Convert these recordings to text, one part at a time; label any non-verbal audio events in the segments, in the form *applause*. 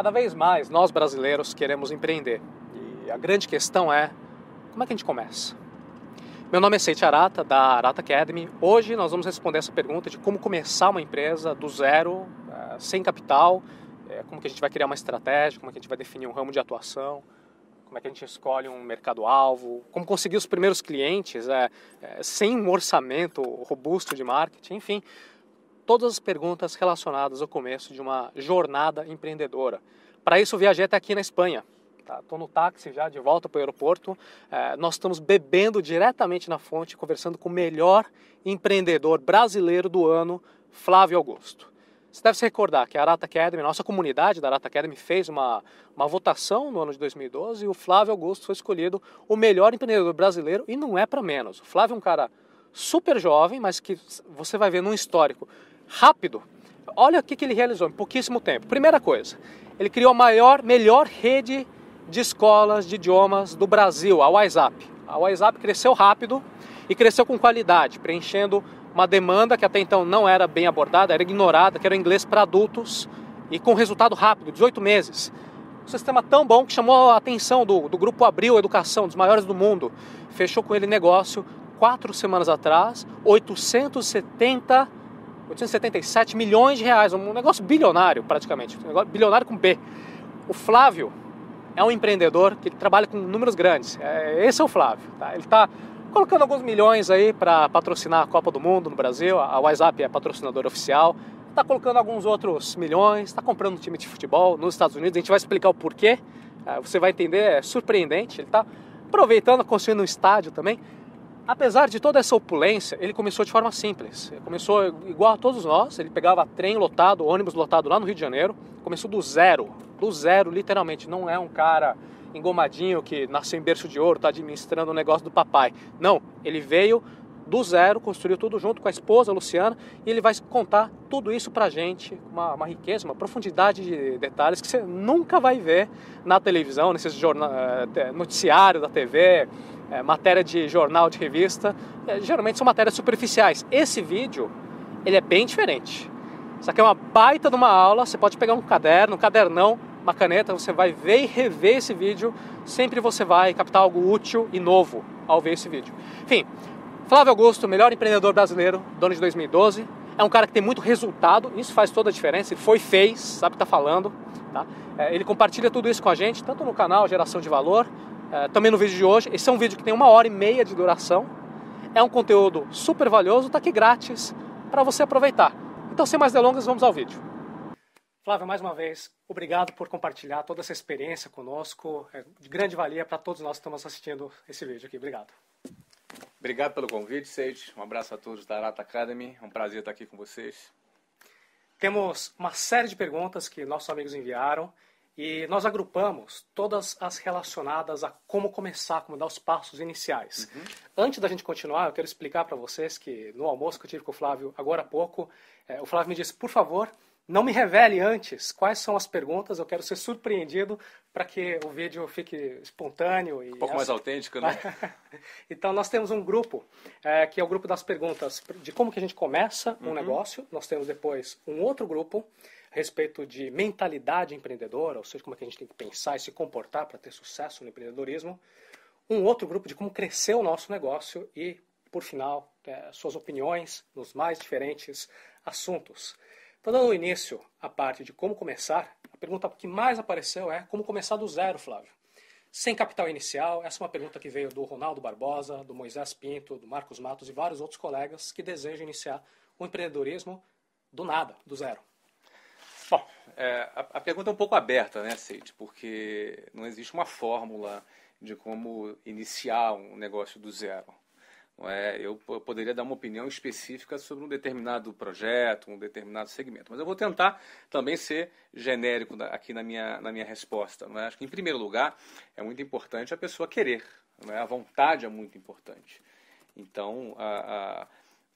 Cada vez mais nós brasileiros queremos empreender. E a grande questão é como é que a gente começa? Meu nome é Seite Arata, da Arata Academy. Hoje nós vamos responder essa pergunta de como começar uma empresa do zero, eh, sem capital, eh, como que a gente vai criar uma estratégia, como é que a gente vai definir um ramo de atuação, como é que a gente escolhe um mercado-alvo, como conseguir os primeiros clientes é, sem um orçamento robusto de marketing, enfim todas as perguntas relacionadas ao começo de uma jornada empreendedora. Para isso, viajei até aqui na Espanha. Estou tá? no táxi já, de volta para o aeroporto. É, nós estamos bebendo diretamente na fonte, conversando com o melhor empreendedor brasileiro do ano, Flávio Augusto. Você deve se recordar que a Arata Academy, nossa comunidade da Arata Academy, fez uma, uma votação no ano de 2012 e o Flávio Augusto foi escolhido o melhor empreendedor brasileiro e não é para menos. O Flávio é um cara super jovem, mas que você vai ver num histórico rápido. Olha o que, que ele realizou em pouquíssimo tempo. Primeira coisa, ele criou a maior, melhor rede de escolas de idiomas do Brasil, a WhatsApp. A WhatsApp cresceu rápido e cresceu com qualidade, preenchendo uma demanda que até então não era bem abordada, era ignorada, que era o inglês para adultos e com resultado rápido, 18 meses. Um sistema tão bom que chamou a atenção do, do Grupo Abril Educação, dos maiores do mundo. Fechou com ele negócio quatro semanas atrás, 870 877 milhões de reais, um negócio bilionário praticamente, um negócio bilionário com B. O Flávio é um empreendedor que trabalha com números grandes. É, esse é o Flávio. Tá? Ele está colocando alguns milhões aí para patrocinar a Copa do Mundo no Brasil. A WhatsApp é patrocinadora oficial. Está colocando alguns outros milhões. Está comprando um time de futebol nos Estados Unidos. A gente vai explicar o porquê. É, você vai entender. É surpreendente. Ele está aproveitando, construindo um estádio também. Apesar de toda essa opulência, ele começou de forma simples. Ele começou igual a todos nós, ele pegava trem lotado, ônibus lotado lá no Rio de Janeiro, começou do zero, do zero literalmente, não é um cara engomadinho que nasceu em berço de ouro, está administrando o negócio do papai. Não, ele veio do zero, construiu tudo junto com a esposa, a Luciana, e ele vai contar tudo isso pra gente, uma, uma riqueza, uma profundidade de detalhes que você nunca vai ver na televisão, nesses noticiários eh, noticiário da TV, é, matéria de jornal, de revista, é, geralmente são matérias superficiais. Esse vídeo, ele é bem diferente. Isso aqui é uma baita de uma aula, você pode pegar um caderno, um cadernão, uma caneta, você vai ver e rever esse vídeo, sempre você vai captar algo útil e novo ao ver esse vídeo. Enfim, Flávio Augusto, melhor empreendedor brasileiro do ano de 2012, é um cara que tem muito resultado, isso faz toda a diferença, ele foi fez, sabe o que está falando, tá? É, ele compartilha tudo isso com a gente, tanto no canal Geração de Valor, é, também no vídeo de hoje. Esse é um vídeo que tem uma hora e meia de duração. É um conteúdo super valioso, está aqui grátis para você aproveitar. Então, sem mais delongas, vamos ao vídeo. Flávio, mais uma vez, obrigado por compartilhar toda essa experiência conosco. É de grande valia para todos nós que estamos assistindo esse vídeo aqui. Obrigado. Obrigado pelo convite, Seide. Um abraço a todos da Arata Academy. É um prazer estar aqui com vocês. Temos uma série de perguntas que nossos amigos enviaram. E nós agrupamos todas as relacionadas a como começar, como dar os passos iniciais. Uhum. Antes da gente continuar, eu quero explicar para vocês que no almoço que eu tive com o Flávio agora há pouco, é, o Flávio me disse, por favor, não me revele antes quais são as perguntas, eu quero ser surpreendido para que o vídeo fique espontâneo. E um pouco as... mais autêntico, né? *laughs* então, nós temos um grupo, é, que é o grupo das perguntas de como que a gente começa uhum. um negócio. Nós temos depois um outro grupo respeito de mentalidade empreendedora, ou seja, como é que a gente tem que pensar e se comportar para ter sucesso no empreendedorismo. Um outro grupo de como crescer o nosso negócio e, por final, é, suas opiniões nos mais diferentes assuntos. Então, dando início à parte de como começar, a pergunta que mais apareceu é como começar do zero, Flávio. Sem capital inicial, essa é uma pergunta que veio do Ronaldo Barbosa, do Moisés Pinto, do Marcos Matos e vários outros colegas que desejam iniciar o empreendedorismo do nada, do zero. Bom, é, a, a, pergunta é um pouco aberta, né, Seite? Porque não existe uma fórmula de como iniciar um negócio do zero. É? Eu, poderia dar uma opinião específica sobre um determinado projeto, um determinado segmento, mas eu vou tentar também ser genérico aqui na minha, na minha resposta. É? Acho que, em primeiro lugar, é muito importante a pessoa querer, é? a vontade é muito importante. Então, a, a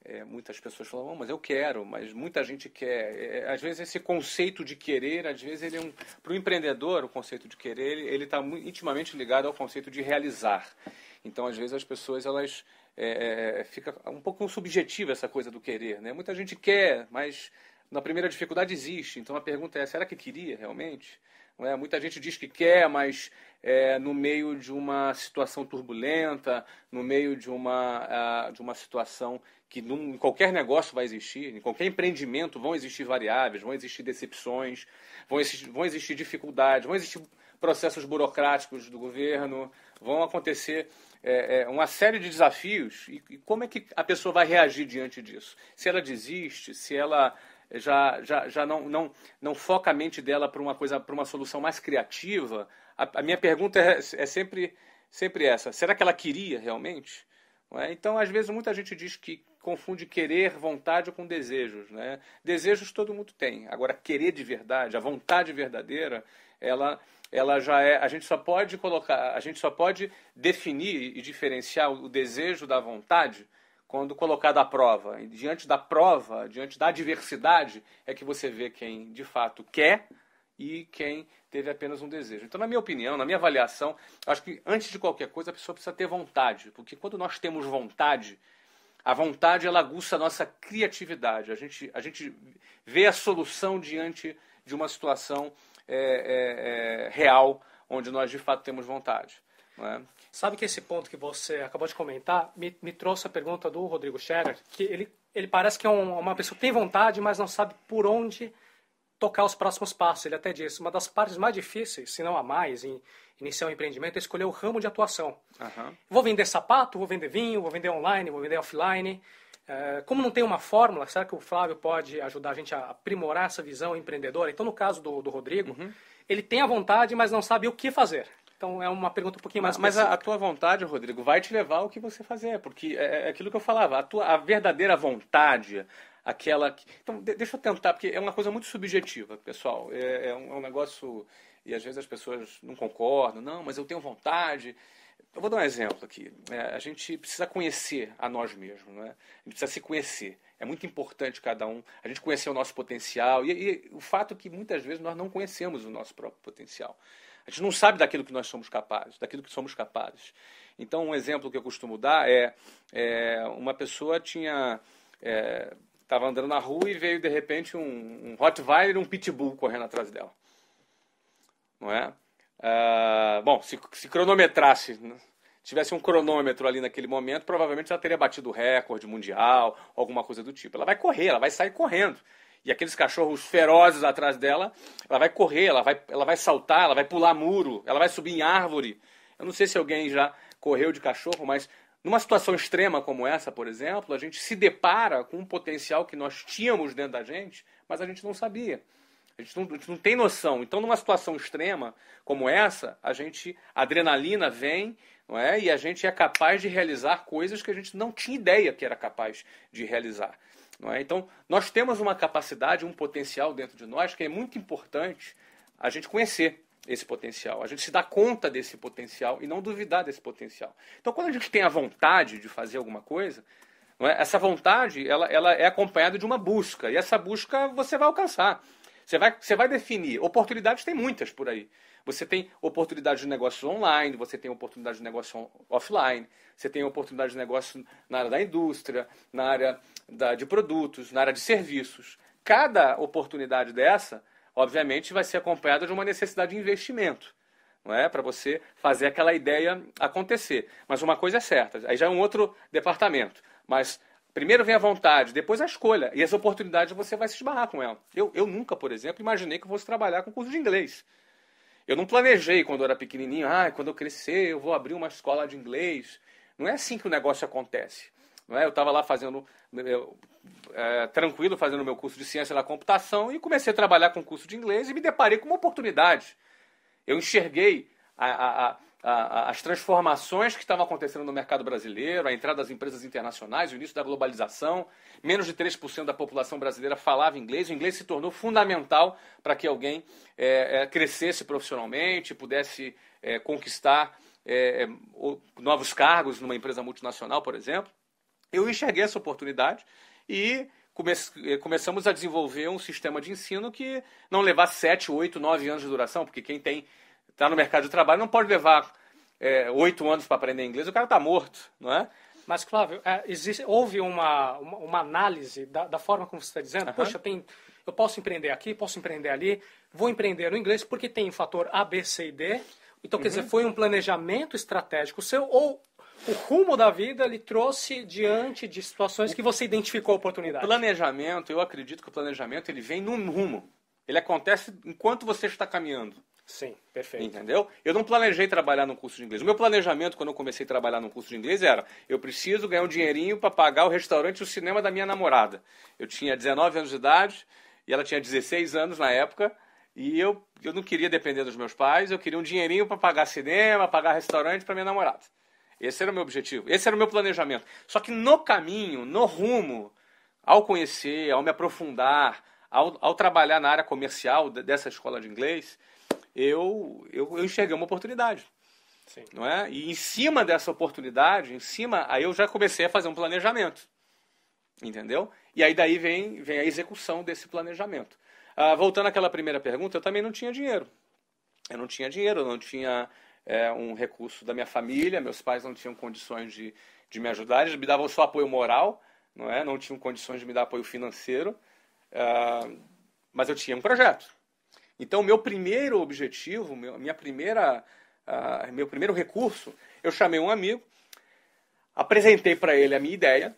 é, muitas pessoas falam, oh, mas eu quero, mas muita gente quer. É, é, às vezes esse conceito de querer, às vezes ele é um. Para o empreendedor, o conceito de querer, ele está intimamente ligado ao conceito de realizar. Então, às vezes, as pessoas elas é, é, é, fica um pouco subjetiva essa coisa do querer. Né? Muita gente quer, mas na primeira dificuldade existe. Então a pergunta é, será que queria realmente? Né? Muita gente diz que quer, mas é, no meio de uma situação turbulenta, no meio de uma, de uma situação que num, em qualquer negócio vai existir, em qualquer empreendimento vão existir variáveis, vão existir decepções, vão existir, vão existir dificuldades, vão existir processos burocráticos do governo, vão acontecer é, é, uma série de desafios. E, e como é que a pessoa vai reagir diante disso? Se ela desiste, se ela já, já, já não, não, não foca a mente dela para uma coisa, para uma solução mais criativa. A, a minha pergunta é, é, sempre, sempre essa: será que ela queria realmente? É? Então, às vezes, muita gente diz que confunde querer, vontade com desejos. Né? Desejos todo mundo tem. Agora, querer de verdade, a vontade verdadeira, ela ela já é a gente só pode colocar a gente só pode definir e diferenciar o desejo da vontade quando colocado à prova. E diante da prova, diante da adversidade, é que você vê quem de fato quer e quem teve apenas um desejo. Então, na minha opinião, na minha avaliação, acho que antes de qualquer coisa a pessoa precisa ter vontade, porque quando nós temos vontade, a vontade ela aguça a nossa criatividade. A gente, a gente vê a solução diante de uma situação é, é, é, real onde nós de fato temos vontade. É? Sabe que esse ponto que você acabou de comentar me, me trouxe a pergunta do Rodrigo Scherer, que ele, ele parece que é um, uma pessoa que tem vontade, mas não sabe por onde tocar os próximos passos. Ele até disse, uma das partes mais difíceis, se não a mais, em iniciar um empreendimento é escolher o ramo de atuação. Uhum. Vou vender sapato, vou vender vinho, vou vender online, vou vender offline. Eh, como não tem uma fórmula, será que o Flávio pode ajudar a gente a aprimorar essa visão empreendedora? Então, no caso do, do Rodrigo, uhum. ele tem a vontade, mas não sabe o que fazer. Então é uma pergunta um pouquinho mais. Mas, mas a, tua vontade, Rodrigo, vai te levar ao que você fazer, porque é, é aquilo que eu falava, a tua a verdadeira vontade, aquela. Que... Então de, deixa eu tentar, porque é uma coisa muito subjetiva, pessoal. É, é, um, é um negócio e às vezes as pessoas não concordam. Não, mas eu tenho vontade. Eu vou dar um exemplo aqui. É, a gente precisa conhecer a nós mesmos, né? A gente precisa se conhecer. É muito importante cada um, a gente conhecer o nosso potencial e, e, o fato é que muitas vezes nós não conhecemos o nosso próprio potencial. A gente não sabe daquilo que nós somos capazes, daquilo que somos capazes. Então, um exemplo que eu costumo dar é, é uma pessoa tinha estava é, andando na rua e veio de repente um, um Rottweiler e um Pitbull correndo atrás dela, não é? Ah, bom, se, se cronometrasse, né? tivesse um cronômetro ali naquele momento, provavelmente ela teria batido o recorde mundial, alguma coisa do tipo. Ela vai correr, ela vai sair correndo e aqueles cachorros ferozes atrás dela, ela vai correr, ela vai, ela vai saltar, ela vai pular muro, ela vai subir em árvore. Eu não sei se alguém já correu de cachorro, mas numa situação extrema como essa, por exemplo, a gente se depara com um potencial que nós tínhamos dentro da gente, mas a gente não sabia. A gente não, a gente não tem noção. Então, numa situação extrema como essa, a gente a adrenalina vem não é? E a gente é capaz de realizar coisas que a gente não tinha ideia que era capaz de realizar. É? Então, nós temos uma capacidade, um potencial dentro de nós que é muito importante a gente conhecer esse potencial, a gente se dar conta desse potencial e não duvidar desse potencial. Então, quando a gente tem a vontade de fazer alguma coisa, é? essa vontade ela, ela é acompanhada de uma busca, e essa busca você vai alcançar. Você vai, você vai definir. Oportunidades tem muitas por aí. Você tem oportunidade de negócio online, você tem oportunidade de negócio offline, você tem oportunidade de negócio na área da indústria, na área da, de produtos, na área de serviços. Cada oportunidade dessa, obviamente, vai ser acompanhada de uma necessidade de investimento. Não é? Para você fazer aquela ideia acontecer. Mas uma coisa é certa, aí já é um outro departamento. Mas Primeiro vem a vontade, depois a escolha. E as oportunidades você vai se esbarrar com ela. Eu, eu nunca, por exemplo, imaginei que eu fosse trabalhar com curso de inglês. Eu não planejei quando eu era pequenininho, ah, quando eu crescer eu vou abrir uma escola de inglês. Não é assim que o negócio acontece. Não é? Eu estava lá fazendo, eu, é, tranquilo, fazendo meu curso de ciência da computação e comecei a trabalhar com curso de inglês e me deparei com uma oportunidade. Eu enxerguei a, a, a as transformações que estavam acontecendo no mercado brasileiro, a entrada das empresas internacionais, o início da globalização. Menos de 3% da população brasileira falava inglês. O inglês se tornou fundamental para que alguém é, é, crescesse profissionalmente, pudesse é, conquistar é, é, novos cargos numa empresa multinacional, por exemplo. Eu enxerguei essa oportunidade e é, começamos a desenvolver um sistema de ensino que não levasse 7, 8, 9 anos de duração, porque quem tem está no mercado de trabalho, não pode levar é, oito é, anos para aprender inglês, o cara está morto, não é? Mas, Flávio, é, existe, houve uma, uma, uma análise da, da, forma como você está dizendo. Uhum. Poxa, tem, eu posso empreender aqui, posso empreender ali, vou empreender no inglês porque tem fator A, B, C e D. Então, quer uhum. dizer, foi um planejamento estratégico seu ou o rumo da vida lhe trouxe diante de situações que você identificou oportunidade? O planejamento, eu acredito que o planejamento ele vem num rumo. Ele acontece enquanto você está caminhando. Sim, perfeito. Entendeu? Eu não planejei trabalhar num curso de inglês. O meu planejamento quando eu comecei a trabalhar num curso de inglês era: eu preciso ganhar um dinheirinho para pagar o restaurante e o cinema da minha namorada. Eu tinha 19 anos de idade e ela tinha 16 anos na época. E eu, eu não queria depender dos meus pais, eu queria um dinheirinho para pagar cinema, pagar restaurante para minha namorada. Esse era o meu objetivo, esse era o meu planejamento. Só que no caminho, no rumo, ao conhecer, ao me aprofundar, ao, ao trabalhar na área comercial dessa escola de inglês, eu, eu, eu enxerguei uma oportunidade. Sim. Não é? E em cima dessa oportunidade, em cima, aí eu já comecei a fazer um planejamento. Entendeu? E aí daí vem, vem a execução desse planejamento. Ah, voltando àquela primeira pergunta, eu também não tinha dinheiro. Eu não tinha dinheiro, eu não tinha é, um recurso da minha família, meus pais não tinham condições de, de me ajudar, eles me davam só apoio moral, não é? Não tinham condições de me dar apoio financeiro. Ah, mas eu tinha um projeto. Então, meu primeiro objetivo, meu, minha primeira, uh, meu primeiro recurso, eu chamei um amigo, apresentei para ele a minha ideia.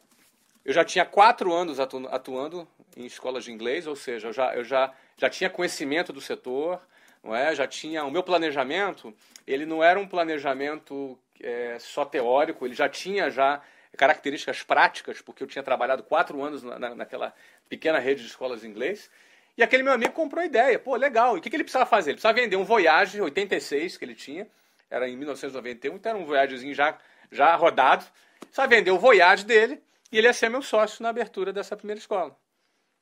Eu já tinha quatro anos atu atuando em escolas de inglês, ou seja, eu já, eu já, já tinha conhecimento do setor, não é? já tinha o meu planejamento, ele não era um planejamento é, só teórico, ele já tinha já características práticas, porque eu tinha trabalhado quatro anos na, naquela pequena rede de escolas de inglês. E aquele meu amigo comprou a ideia. Pô, legal. E o que, que ele precisava fazer? Ele precisava vender um Voyage 86 que ele tinha. Era em 1991, então era um Voyagezinho já, já rodado. Só vendeu o Voyage dele e ele ia ser meu sócio na abertura dessa primeira escola.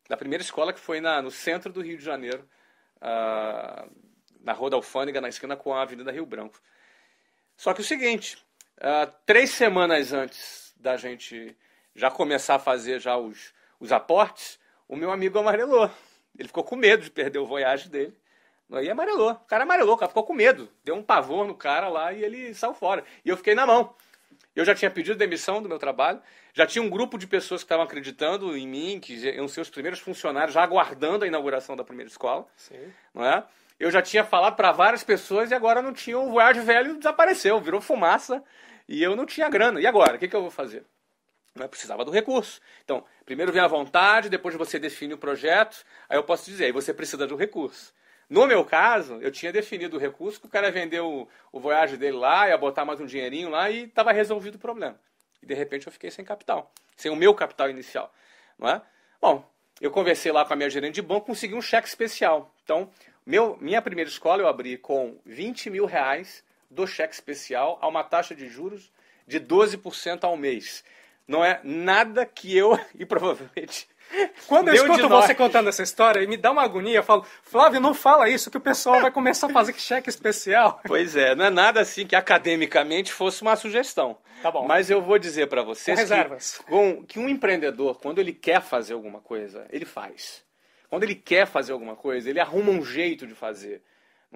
Da primeira escola que foi na, no centro do Rio de Janeiro, uh, na Rua da Alfândega, na esquina com a Avenida Rio Branco. Só que o seguinte, uh, três semanas antes da gente já começar a fazer já os, os aportes, o meu amigo amarelou. Ele ficou com medo de perder o voyage dele. Aí amarelou. O cara amarelou, o cara ficou com medo. Deu um pavor no cara lá e ele saiu fora. E eu fiquei na mão. Eu já tinha pedido demissão do meu trabalho, já tinha um grupo de pessoas que estavam acreditando em mim, que iam ser os primeiros funcionários, já aguardando a inauguração da primeira escola. Sim. Não é? Eu já tinha falado para várias pessoas e agora não tinha. O Voyage Velho desapareceu, virou fumaça e eu não tinha grana. E agora? O que, que eu vou fazer? Mas precisava do recurso. Então, primeiro vem a vontade, depois você define o projeto, aí eu posso dizer, aí você precisa do recurso. No meu caso, eu tinha definido o recurso que o cara vendeu o, o Voyage dele lá, ia botar mais um dinheirinho lá e estava resolvido o problema. E de repente eu fiquei sem capital, sem o meu capital inicial. Não é? Bom, eu conversei lá com a minha gerente de banco, consegui um cheque especial. Então, meu, minha primeira escola eu abri com 20 mil reais do cheque especial a uma taxa de juros de 12% ao mês. Não é nada que eu *laughs* e provavelmente. Quando eu Deu escuto você nós. contando essa história e me dá uma agonia, eu falo, Flávio, não fala isso, que o pessoal vai começar a fazer cheque especial. *laughs* Pois é, não é nada assim que academicamente fosse uma sugestão. Tá bom. Mas eu vou dizer para vocês reservas. Que, com, que um empreendedor, quando ele quer fazer alguma coisa, ele faz. Quando ele quer fazer alguma coisa, ele arruma um jeito de fazer.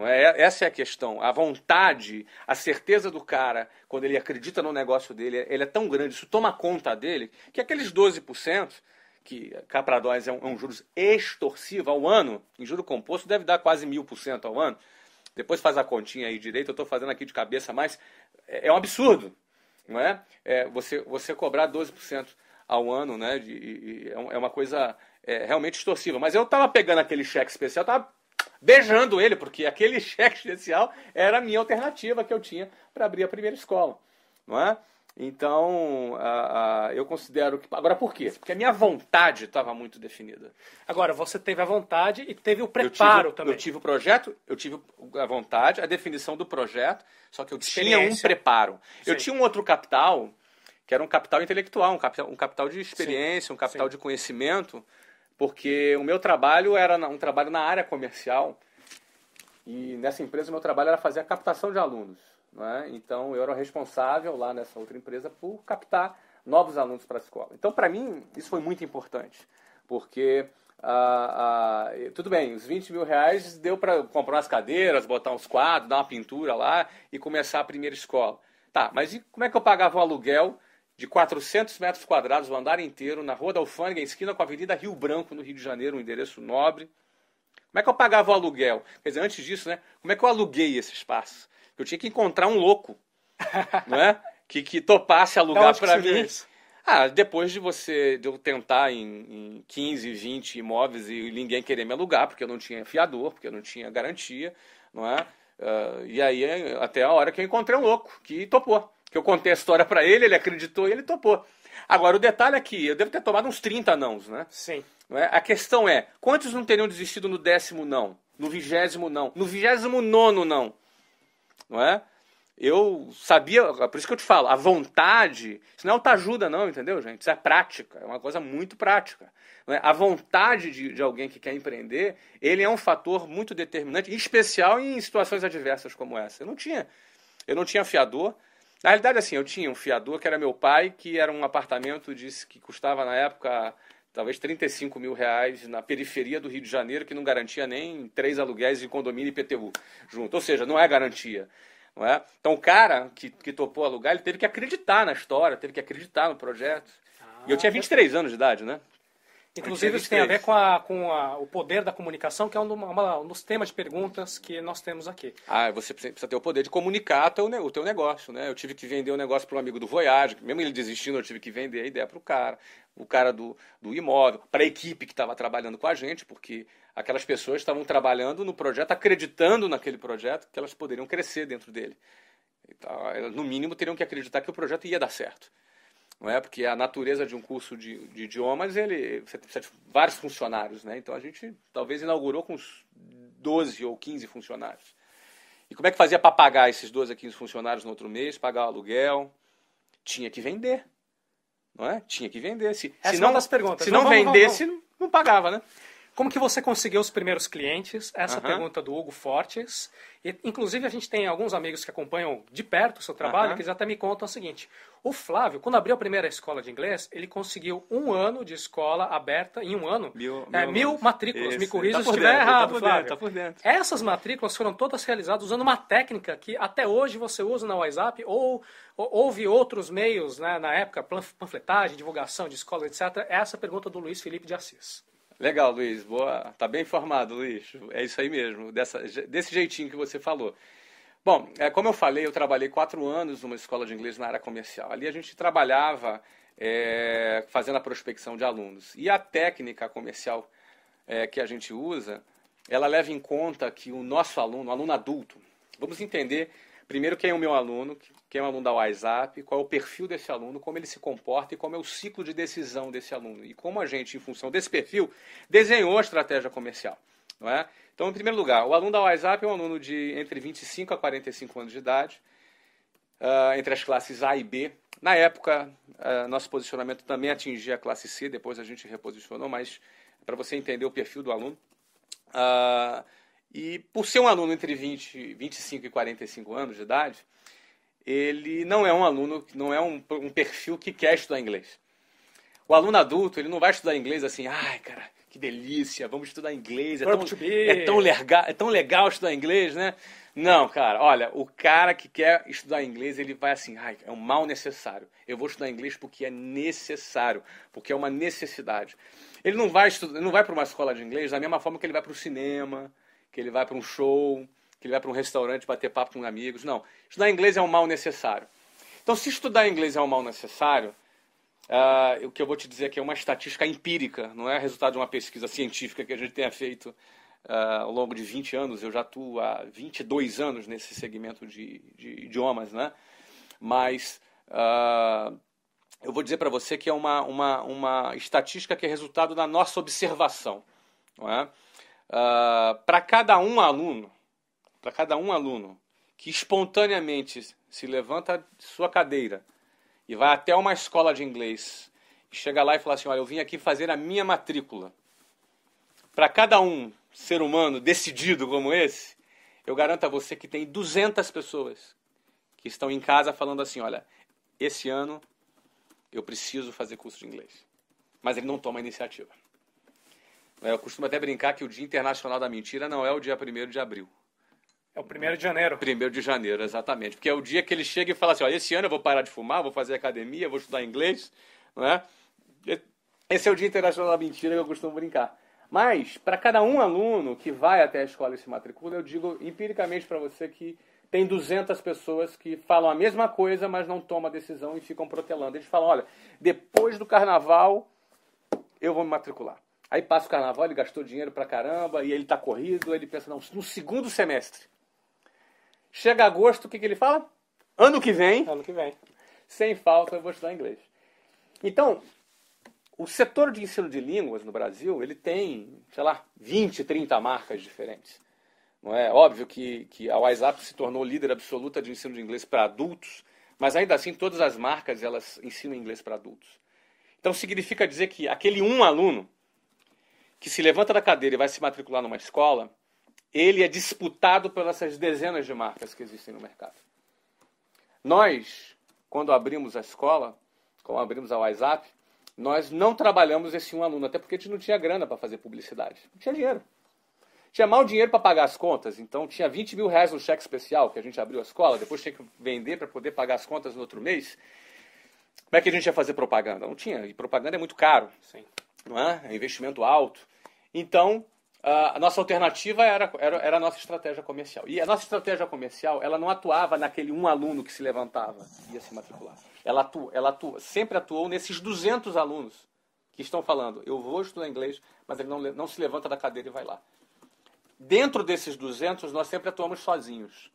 É? Essa é a questão. A vontade, a certeza do cara, quando ele acredita no negócio dele, ele é tão grande, isso toma conta dele, que aqueles 12%, que cá para nós é um, é um juros extorsivo ao ano, em juro composto deve dar quase mil por cento ao ano. Depois faz a continha aí direito, eu estou fazendo aqui de cabeça, mas é, é um absurdo, não é? é? você, você cobrar 12% ao ano, né? De, de, de, é, é uma coisa é, realmente extorsiva. Mas eu estava pegando aquele cheque especial, estava beijando ele, porque aquele *laughs* cheque especial era a minha alternativa que eu tinha para abrir a primeira escola, não é? Então, eu considero que. Agora, por quê? Porque a minha vontade estava muito definida. Agora, você teve a vontade e teve o preparo eu tive, também. Eu tive o projeto, eu tive a vontade, a definição do projeto, só que eu tinha um preparo. Sim. Eu tinha um outro capital, que era um capital intelectual, um capital, um capital de experiência, sim, um capital sim. de conhecimento, porque o meu trabalho era um trabalho na área comercial e nessa empresa o meu trabalho era fazer a captação de alunos. Né? Então eu era o responsável lá nessa outra empresa por captar novos alunos para a escola. Então para mim isso foi muito importante, porque ah, ah, tudo bem, os 20 mil reais deu para comprar umas cadeiras, botar uns quadros, dar uma pintura lá e começar a primeira escola. Tá, mas como é que eu pagava o aluguel de 400 metros quadrados, o andar inteiro, na Rua da Alfândega, em esquina com a Avenida Rio Branco, no Rio de Janeiro, um endereço nobre. Como é que eu pagava o aluguel? Quer dizer, antes disso, né? Como é que eu aluguei esse espaço? Eu tinha que encontrar um louco, *laughs* né? Que, que topasse alugar então, para mim. Ah, depois de você de eu tentar em, em 15, 20 imóveis e ninguém querer me alugar, porque eu não tinha fiador, porque eu não tinha garantia, não é? Uh, e aí, até a hora que eu encontrei um louco que topou que eu contei a história para ele, ele acreditou e ele topou. Agora, o detalhe é que eu devo ter tomado uns 30 nãos, né? Sim. É? A questão é, quantos não teriam desistido no décimo não? No vigésimo não? No vigésimo nono não? Não é? Eu sabia, por isso que eu te falo, a vontade, isso não é ajuda não, entendeu, gente? Isso é prática, é uma coisa muito prática. É? A vontade de, de alguém que quer empreender, ele é um fator muito determinante, em especial em situações adversas como essa. Eu não tinha, eu não tinha fiador, na realidade, assim, eu tinha um fiador que era meu pai, que era um apartamento disse que custava na época talvez 35 mil reais na periferia do Rio de Janeiro, que não garantia nem três aluguéis de condomínio e PTU junto. Ou seja, não é garantia. Não é? Então o cara que, que topou alugar, ele teve que acreditar na história, teve que acreditar no projeto. Ah, e eu tinha 23 ah, anos de idade, né? Inclusive, isso tem a ver com, a, com a, o poder da comunicação, que é um, uma, um, dos temas de perguntas que nós temos aqui. Ah, você precisa ter o poder de comunicar teu, o teu negócio, né? Eu tive que vender o um negócio para um amigo do Voyage, mesmo ele desistindo, eu tive que vender a ideia para o cara, o cara do, do imóvel, para a equipe que estava trabalhando com a gente, porque aquelas pessoas estavam trabalhando no projeto, acreditando naquele projeto, que elas poderiam crescer dentro dele. Então, no mínimo, teriam que acreditar que o projeto ia dar certo não é? Porque a natureza de um curso de, de idiomas, ele você precisa de vários funcionários, né? Então a gente talvez inaugurou com uns 12 ou 15 funcionários. E como é que fazia para pagar esses 12 a 15 funcionários no outro mês, pagar o aluguel? Tinha que vender. Não é? Tinha que vender. Se, Essa se é não, é das perguntas. Se não vamos, vendesse, vamos, vamos. não pagava, né? Como que você conseguiu os primeiros clientes? Essa uhum. pergunta do Hugo Fortes. E, inclusive, a gente tem alguns amigos que acompanham de perto o seu trabalho, que eles até me contam o seguinte. O Flávio, quando abriu a primeira escola de inglês, ele conseguiu um ano de escola aberta em um ano. Mil, matrículas, é, mil matrículas. Esse. Me corrija tá se estiver tá errado, tá Flávio. Dentro, tá por dentro. Essas matrículas foram todas realizadas usando uma técnica que até hoje você usa na WhatsApp ou, ou houve outros meios né, na época, panfletagem, divulgação de escola, etc. Essa é pergunta do Luiz Felipe de Assis. Legal, Luiz. Boa. Tá bem informado, Luiz. É isso aí mesmo, dessa, desse jeitinho que você falou. Bom, é, como eu falei, eu trabalhei quatro anos numa escola de inglês na área comercial. Ali a gente trabalhava é, fazendo a prospecção de alunos. E a técnica comercial é, que a gente usa, ela leva em conta que o nosso aluno, o aluno adulto, vamos entender primeiro quem é o meu aluno, quem é o aluno da WhatsApp, qual é o perfil desse aluno, como ele se comporta e como é o ciclo de decisão desse aluno. E como a gente, em função desse perfil, desenhou a estratégia comercial. Não é? Então, em primeiro lugar, o aluno da WhatsApp é um aluno de entre 25 a 45 anos de idade, uh, entre as classes A e B. Na época, uh, nosso posicionamento também atingia a classe C, depois a gente reposicionou, mas para você entender o perfil do aluno. Uh, e por ser um aluno entre 20, 25 e 45 anos de idade, ele não é um aluno, não é um, um, perfil que quer estudar inglês. O aluno adulto, ele não vai estudar inglês assim, ai, cara, que delícia, vamos estudar inglês, é tão, é tão, legal, é tão legal estudar inglês, né? Não, cara, olha, o cara que quer estudar inglês, ele vai assim, ai, é um mal necessário. Eu vou estudar inglês porque é necessário, porque é uma necessidade. Ele não vai estudar, não vai para uma escola de inglês da mesma forma que ele vai para o cinema, que ele vai para um show, que ele vai para um restaurante bater papo com amigos. Não. Estudar inglês é um mal necessário. Então, se estudar inglês é um mal necessário, uh, o que eu vou te dizer aqui é uma estatística empírica, não é resultado de uma pesquisa científica que a gente tenha feito uh, ao longo de 20 anos. Eu já atuo há 22 anos nesse segmento de, de idiomas, né? Mas uh, eu vou dizer para você que é uma, uma, uma estatística que é resultado da nossa observação. Não é? para cada um aluno, para cada um aluno que espontaneamente se levanta de sua cadeira e vai até uma escola de inglês e chega lá e fala assim: Olha, eu vim aqui fazer a minha matrícula. Para cada um ser humano decidido como esse, eu garanto a você que tem 200 pessoas que estão em casa falando assim: Olha, esse ano eu preciso fazer curso de inglês. Mas ele não toma a iniciativa. É, eu costumo até brincar que o Dia Internacional da Mentira não é o dia 1 de abril. É o primeiro de janeiro. Primeiro de janeiro, exatamente. Porque é o dia que ele chega e fala assim: ó, esse ano eu vou parar de fumar, vou fazer academia, vou estudar inglês, não é? Esse é o Dia Internacional da Mentira que eu costumo brincar. Mas, para cada um aluno que vai até a escola e se matricula, eu digo empiricamente para você que tem 200 pessoas que falam a mesma coisa, mas não tomam a decisão e ficam protelando. Eles falam: olha, depois do carnaval eu vou me matricular. Aí passa o carnaval, ele gastou dinheiro pra caramba, e ele tá corrido, ele pensa: não, no segundo semestre Chega agosto, o que, que ele fala? Ano que vem. Ano que vem. Sem falta, eu vou estudar inglês. Então, o setor de ensino de línguas no Brasil, ele tem, sei lá, 20, 30 marcas diferentes. Não é óbvio que, que a WhatsApp se tornou líder absoluta de ensino de inglês para adultos, mas ainda assim todas as marcas elas ensinam inglês para adultos. Então significa dizer que aquele um aluno que se levanta da cadeira e vai se matricular numa escola, ele é disputado pelas dezenas de marcas que existem no mercado. Nós, quando abrimos a escola, quando abrimos a WhatsApp, nós não trabalhamos esse um aluno, até porque a gente não tinha grana para fazer publicidade. Não tinha dinheiro. Tinha mal dinheiro para pagar as contas, então tinha 20 mil reais no cheque especial que a gente abriu a escola, depois tinha que vender para poder pagar as contas no outro mês. Como é que a gente ia fazer propaganda? Não tinha, e propaganda é muito caro, Sim. não é? É investimento alto. Então, ah, a nossa alternativa era, era, era, a nossa estratégia comercial. E a nossa estratégia comercial, ela não atuava naquele um aluno que se levantava e ia se matricular. Ela, atua, ela atua, sempre atuou nesses 200 alunos que estão falando, eu vou estudar inglês, mas ele não, não se levanta da cadeira e vai lá. Dentro desses 200, nós sempre atuamos sozinhos.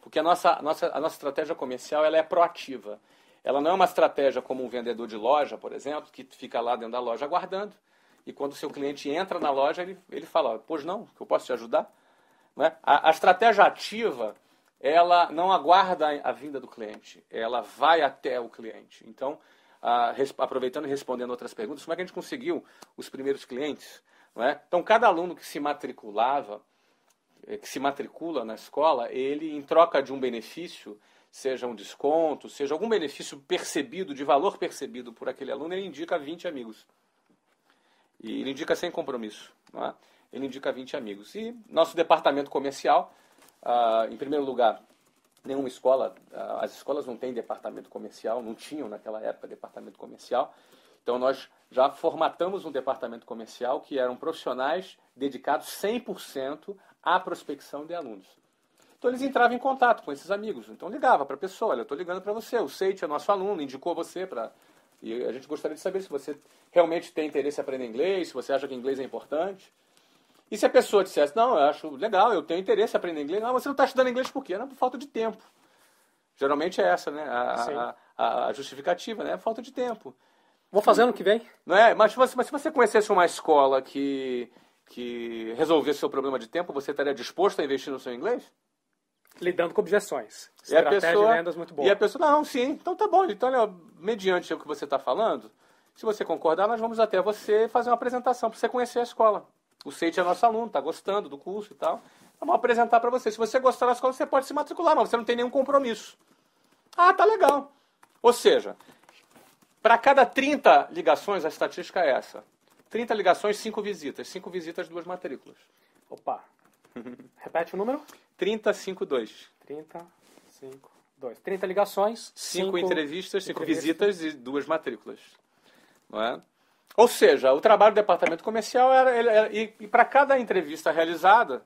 Porque a nossa, a nossa, a nossa estratégia comercial, ela é proativa. Ela não é uma estratégia como um vendedor de loja, por exemplo, que fica lá dentro da loja aguardando e quando o seu cliente entra na loja, ele, ele fala, pois não, que eu posso te ajudar. Né? A, a estratégia ativa, ela não aguarda a vinda do cliente, ela vai até o cliente. Então, a, aproveitando e respondendo outras perguntas, como é que a gente conseguiu os primeiros clientes? É? Então, cada aluno que se matriculava, eh, que se matricula na escola, ele, em troca de um benefício, seja um desconto, seja algum benefício percebido, de valor percebido por aquele aluno, ele indica 20 amigos. E ele indica sem compromisso. Não é? Ele indica 20 amigos. E nosso departamento comercial, ah, em primeiro lugar, nenhuma escola, ah, as escolas não têm departamento comercial, não tinham naquela época departamento comercial. Então nós já formatamos um departamento comercial que eram profissionais dedicados 100% à prospecção de alunos. Então eles entravam em contato com esses amigos. Então ligava para a pessoa, olha, eu estou ligando para você, o Seite, é nosso aluno, indicou você para e a gente gostaria de saber se você realmente tem interesse em aprender inglês, se você acha que inglês é importante. E se a pessoa dissesse, não, eu acho legal, eu tenho interesse em aprender inglês. Não, você não está estudando inglês por quê? Não, por falta de tempo. Geralmente é essa, né? A, a, a justificativa, né? É falta de tempo. Vou fazer ano que vem. Não é? Mas, mas se você conhecesse uma escola que, que resolvesse seu problema de tempo, você estaria disposto a investir no seu inglês? lidando com objeções. Estratégia e a pessoa, de vendas muito boa. E a pessoa, não, sim, então tá bom. Então, olha, mediante o que você está falando, se você concordar, nós vamos até você fazer uma apresentação para você conhecer a escola. O Seite é nosso aluno, está gostando do curso e tal. Vamos apresentar para você. Se você gostar da escola, você pode se matricular, mas você não tem nenhum compromisso. Ah, tá legal. Ou seja, para cada 30 ligações, a estatística é essa. 30 ligações, 5 visitas. 5 visitas, duas matrículas. Opa, Repete o número? 352. 35. 30 ligações, 5 entrevistas, 5 visitas e duas matrículas. Não é? Ou seja, o trabalho do departamento comercial era. era, era e, e para cada entrevista realizada,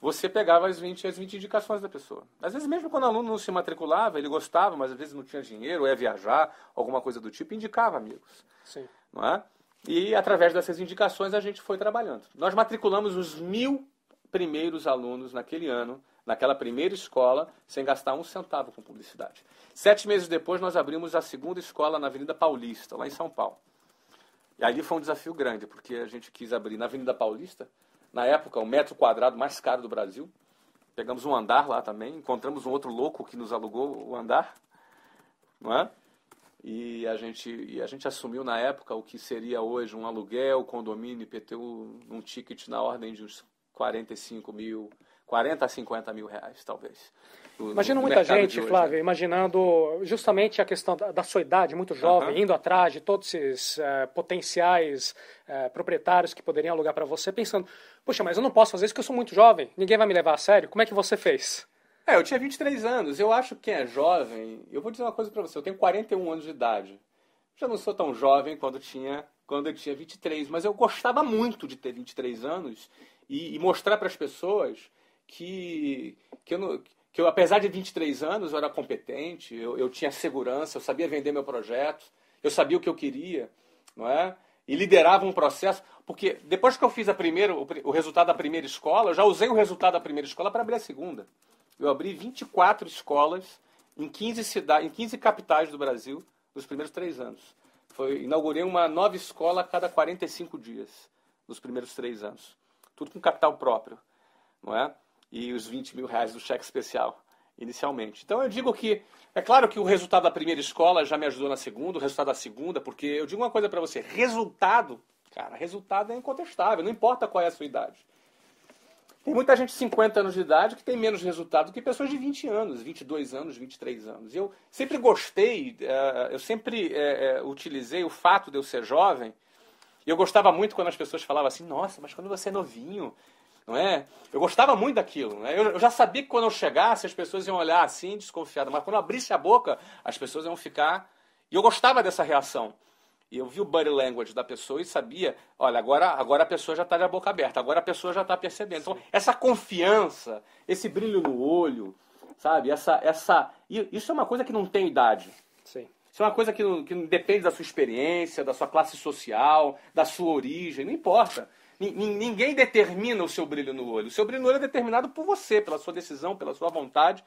você pegava as 20, as 20 indicações da pessoa. Às vezes, mesmo quando o aluno não se matriculava, ele gostava, mas às vezes não tinha dinheiro, ou ia viajar, alguma coisa do tipo, indicava amigos. Sim. Não é? E através dessas indicações a gente foi trabalhando. Nós matriculamos uns mil primeiros alunos naquele ano, naquela primeira escola, sem gastar um centavo com publicidade. Sete meses depois, nós abrimos a segunda escola na Avenida Paulista, lá em São Paulo. E ali foi um desafio grande, porque a gente quis abrir na Avenida Paulista, na época, o metro quadrado mais caro do Brasil. Pegamos um andar lá também, encontramos um outro louco que nos alugou o andar, não é? E a gente, e a gente assumiu na época o que seria hoje um aluguel, condomínio, IPTU, um ticket na ordem de uns 45 mil, 40 a 50 mil reais, talvez. Imagina Imagino muita gente, hoje, Flávio, né? imaginando justamente a questão da, da sua idade, muito jovem, uhum. indo atrás de todos esses eh, potenciais eh, proprietários que poderiam alugar para você, pensando, puxa, mas eu não posso fazer isso porque eu sou muito jovem, ninguém vai me levar a sério, como é que você fez? É, eu tinha 23 anos, eu acho que quem é jovem, eu vou dizer uma coisa para você, eu tenho 41 anos de idade, já não sou tão jovem quando tinha quando eu tinha 23, mas eu gostava muito de ter 23 anos e, e mostrar para as pessoas que, que, eu não, que eu, apesar de 23 anos, eu era competente, eu, eu tinha segurança, eu sabia vender meu projeto, eu sabia o que eu queria, não é? E liderava um processo, porque depois que eu fiz a primeira, o, o resultado da primeira escola, eu já usei o resultado da primeira escola para abrir a segunda. Eu abri 24 escolas em 15 cidades, em 15 capitais do Brasil nos primeiros três anos. Foi, inaugurei uma nova escola a cada 45 dias nos primeiros três anos tudo com capital próprio, não é? E os 20 mil reais do cheque especial, inicialmente. Então eu digo que, é claro que o resultado da primeira escola já me ajudou na segunda, o resultado da segunda, porque eu digo uma coisa para você, resultado, cara, resultado é incontestável, não importa qual é a sua idade. Tem muita gente de 50 anos de idade que tem menos resultado do que pessoas de 20 anos, 22 anos, 23 anos. Eu sempre gostei, eh, eu sempre eh, eh, utilizei o fato de eu ser jovem e eu gostava muito quando as pessoas falavam assim, nossa, mas quando você é novinho, não é? Eu gostava muito daquilo, né? Eu, eu já sabia que quando eu chegasse as pessoas iam olhar assim, desconfiadas, mas quando eu abrisse a boca, as pessoas iam ficar. E eu gostava dessa reação. E eu vi o body language da pessoa e sabia, olha, agora, agora a pessoa já está de boca aberta, agora a pessoa já está percebendo. Então, essa confiança, esse brilho no olho, sabe? Essa, essa, isso é uma coisa que não tem idade. Sim. Isso é uma coisa que que depende da sua experiência, da sua classe social, da sua origem, não importa. Ninguém determina o seu brilho no olho. O seu brilho no olho é determinado por você, pela sua decisão, pela sua vontade,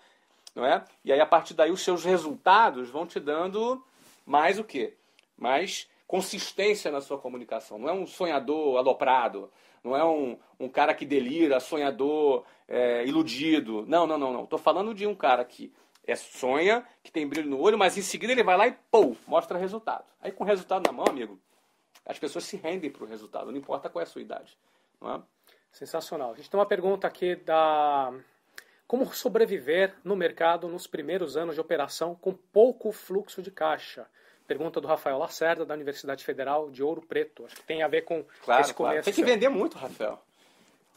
não é? E aí a partir daí os seus resultados vão te dando mais o quê? Mais consistência na sua comunicação. Não é um sonhador aloprado, não é um, um cara que delira, sonhador, é, iludido. Não, não, não, não. Estou falando de um cara que é sonha, que tem brilho no olho, mas em seguida ele vai lá e pô, mostra resultado. Aí com o resultado na mão, amigo, as pessoas se rendem para o resultado, não importa qual é a sua idade. É? Sensacional. A gente tem uma pergunta aqui da como sobreviver no mercado nos primeiros anos de operação com pouco fluxo de caixa. Pergunta do Rafael Lacerda, da Universidade Federal de Ouro Preto. Acho que tem a ver com claro, esse começo. Claro. Tem que vender muito, Rafael.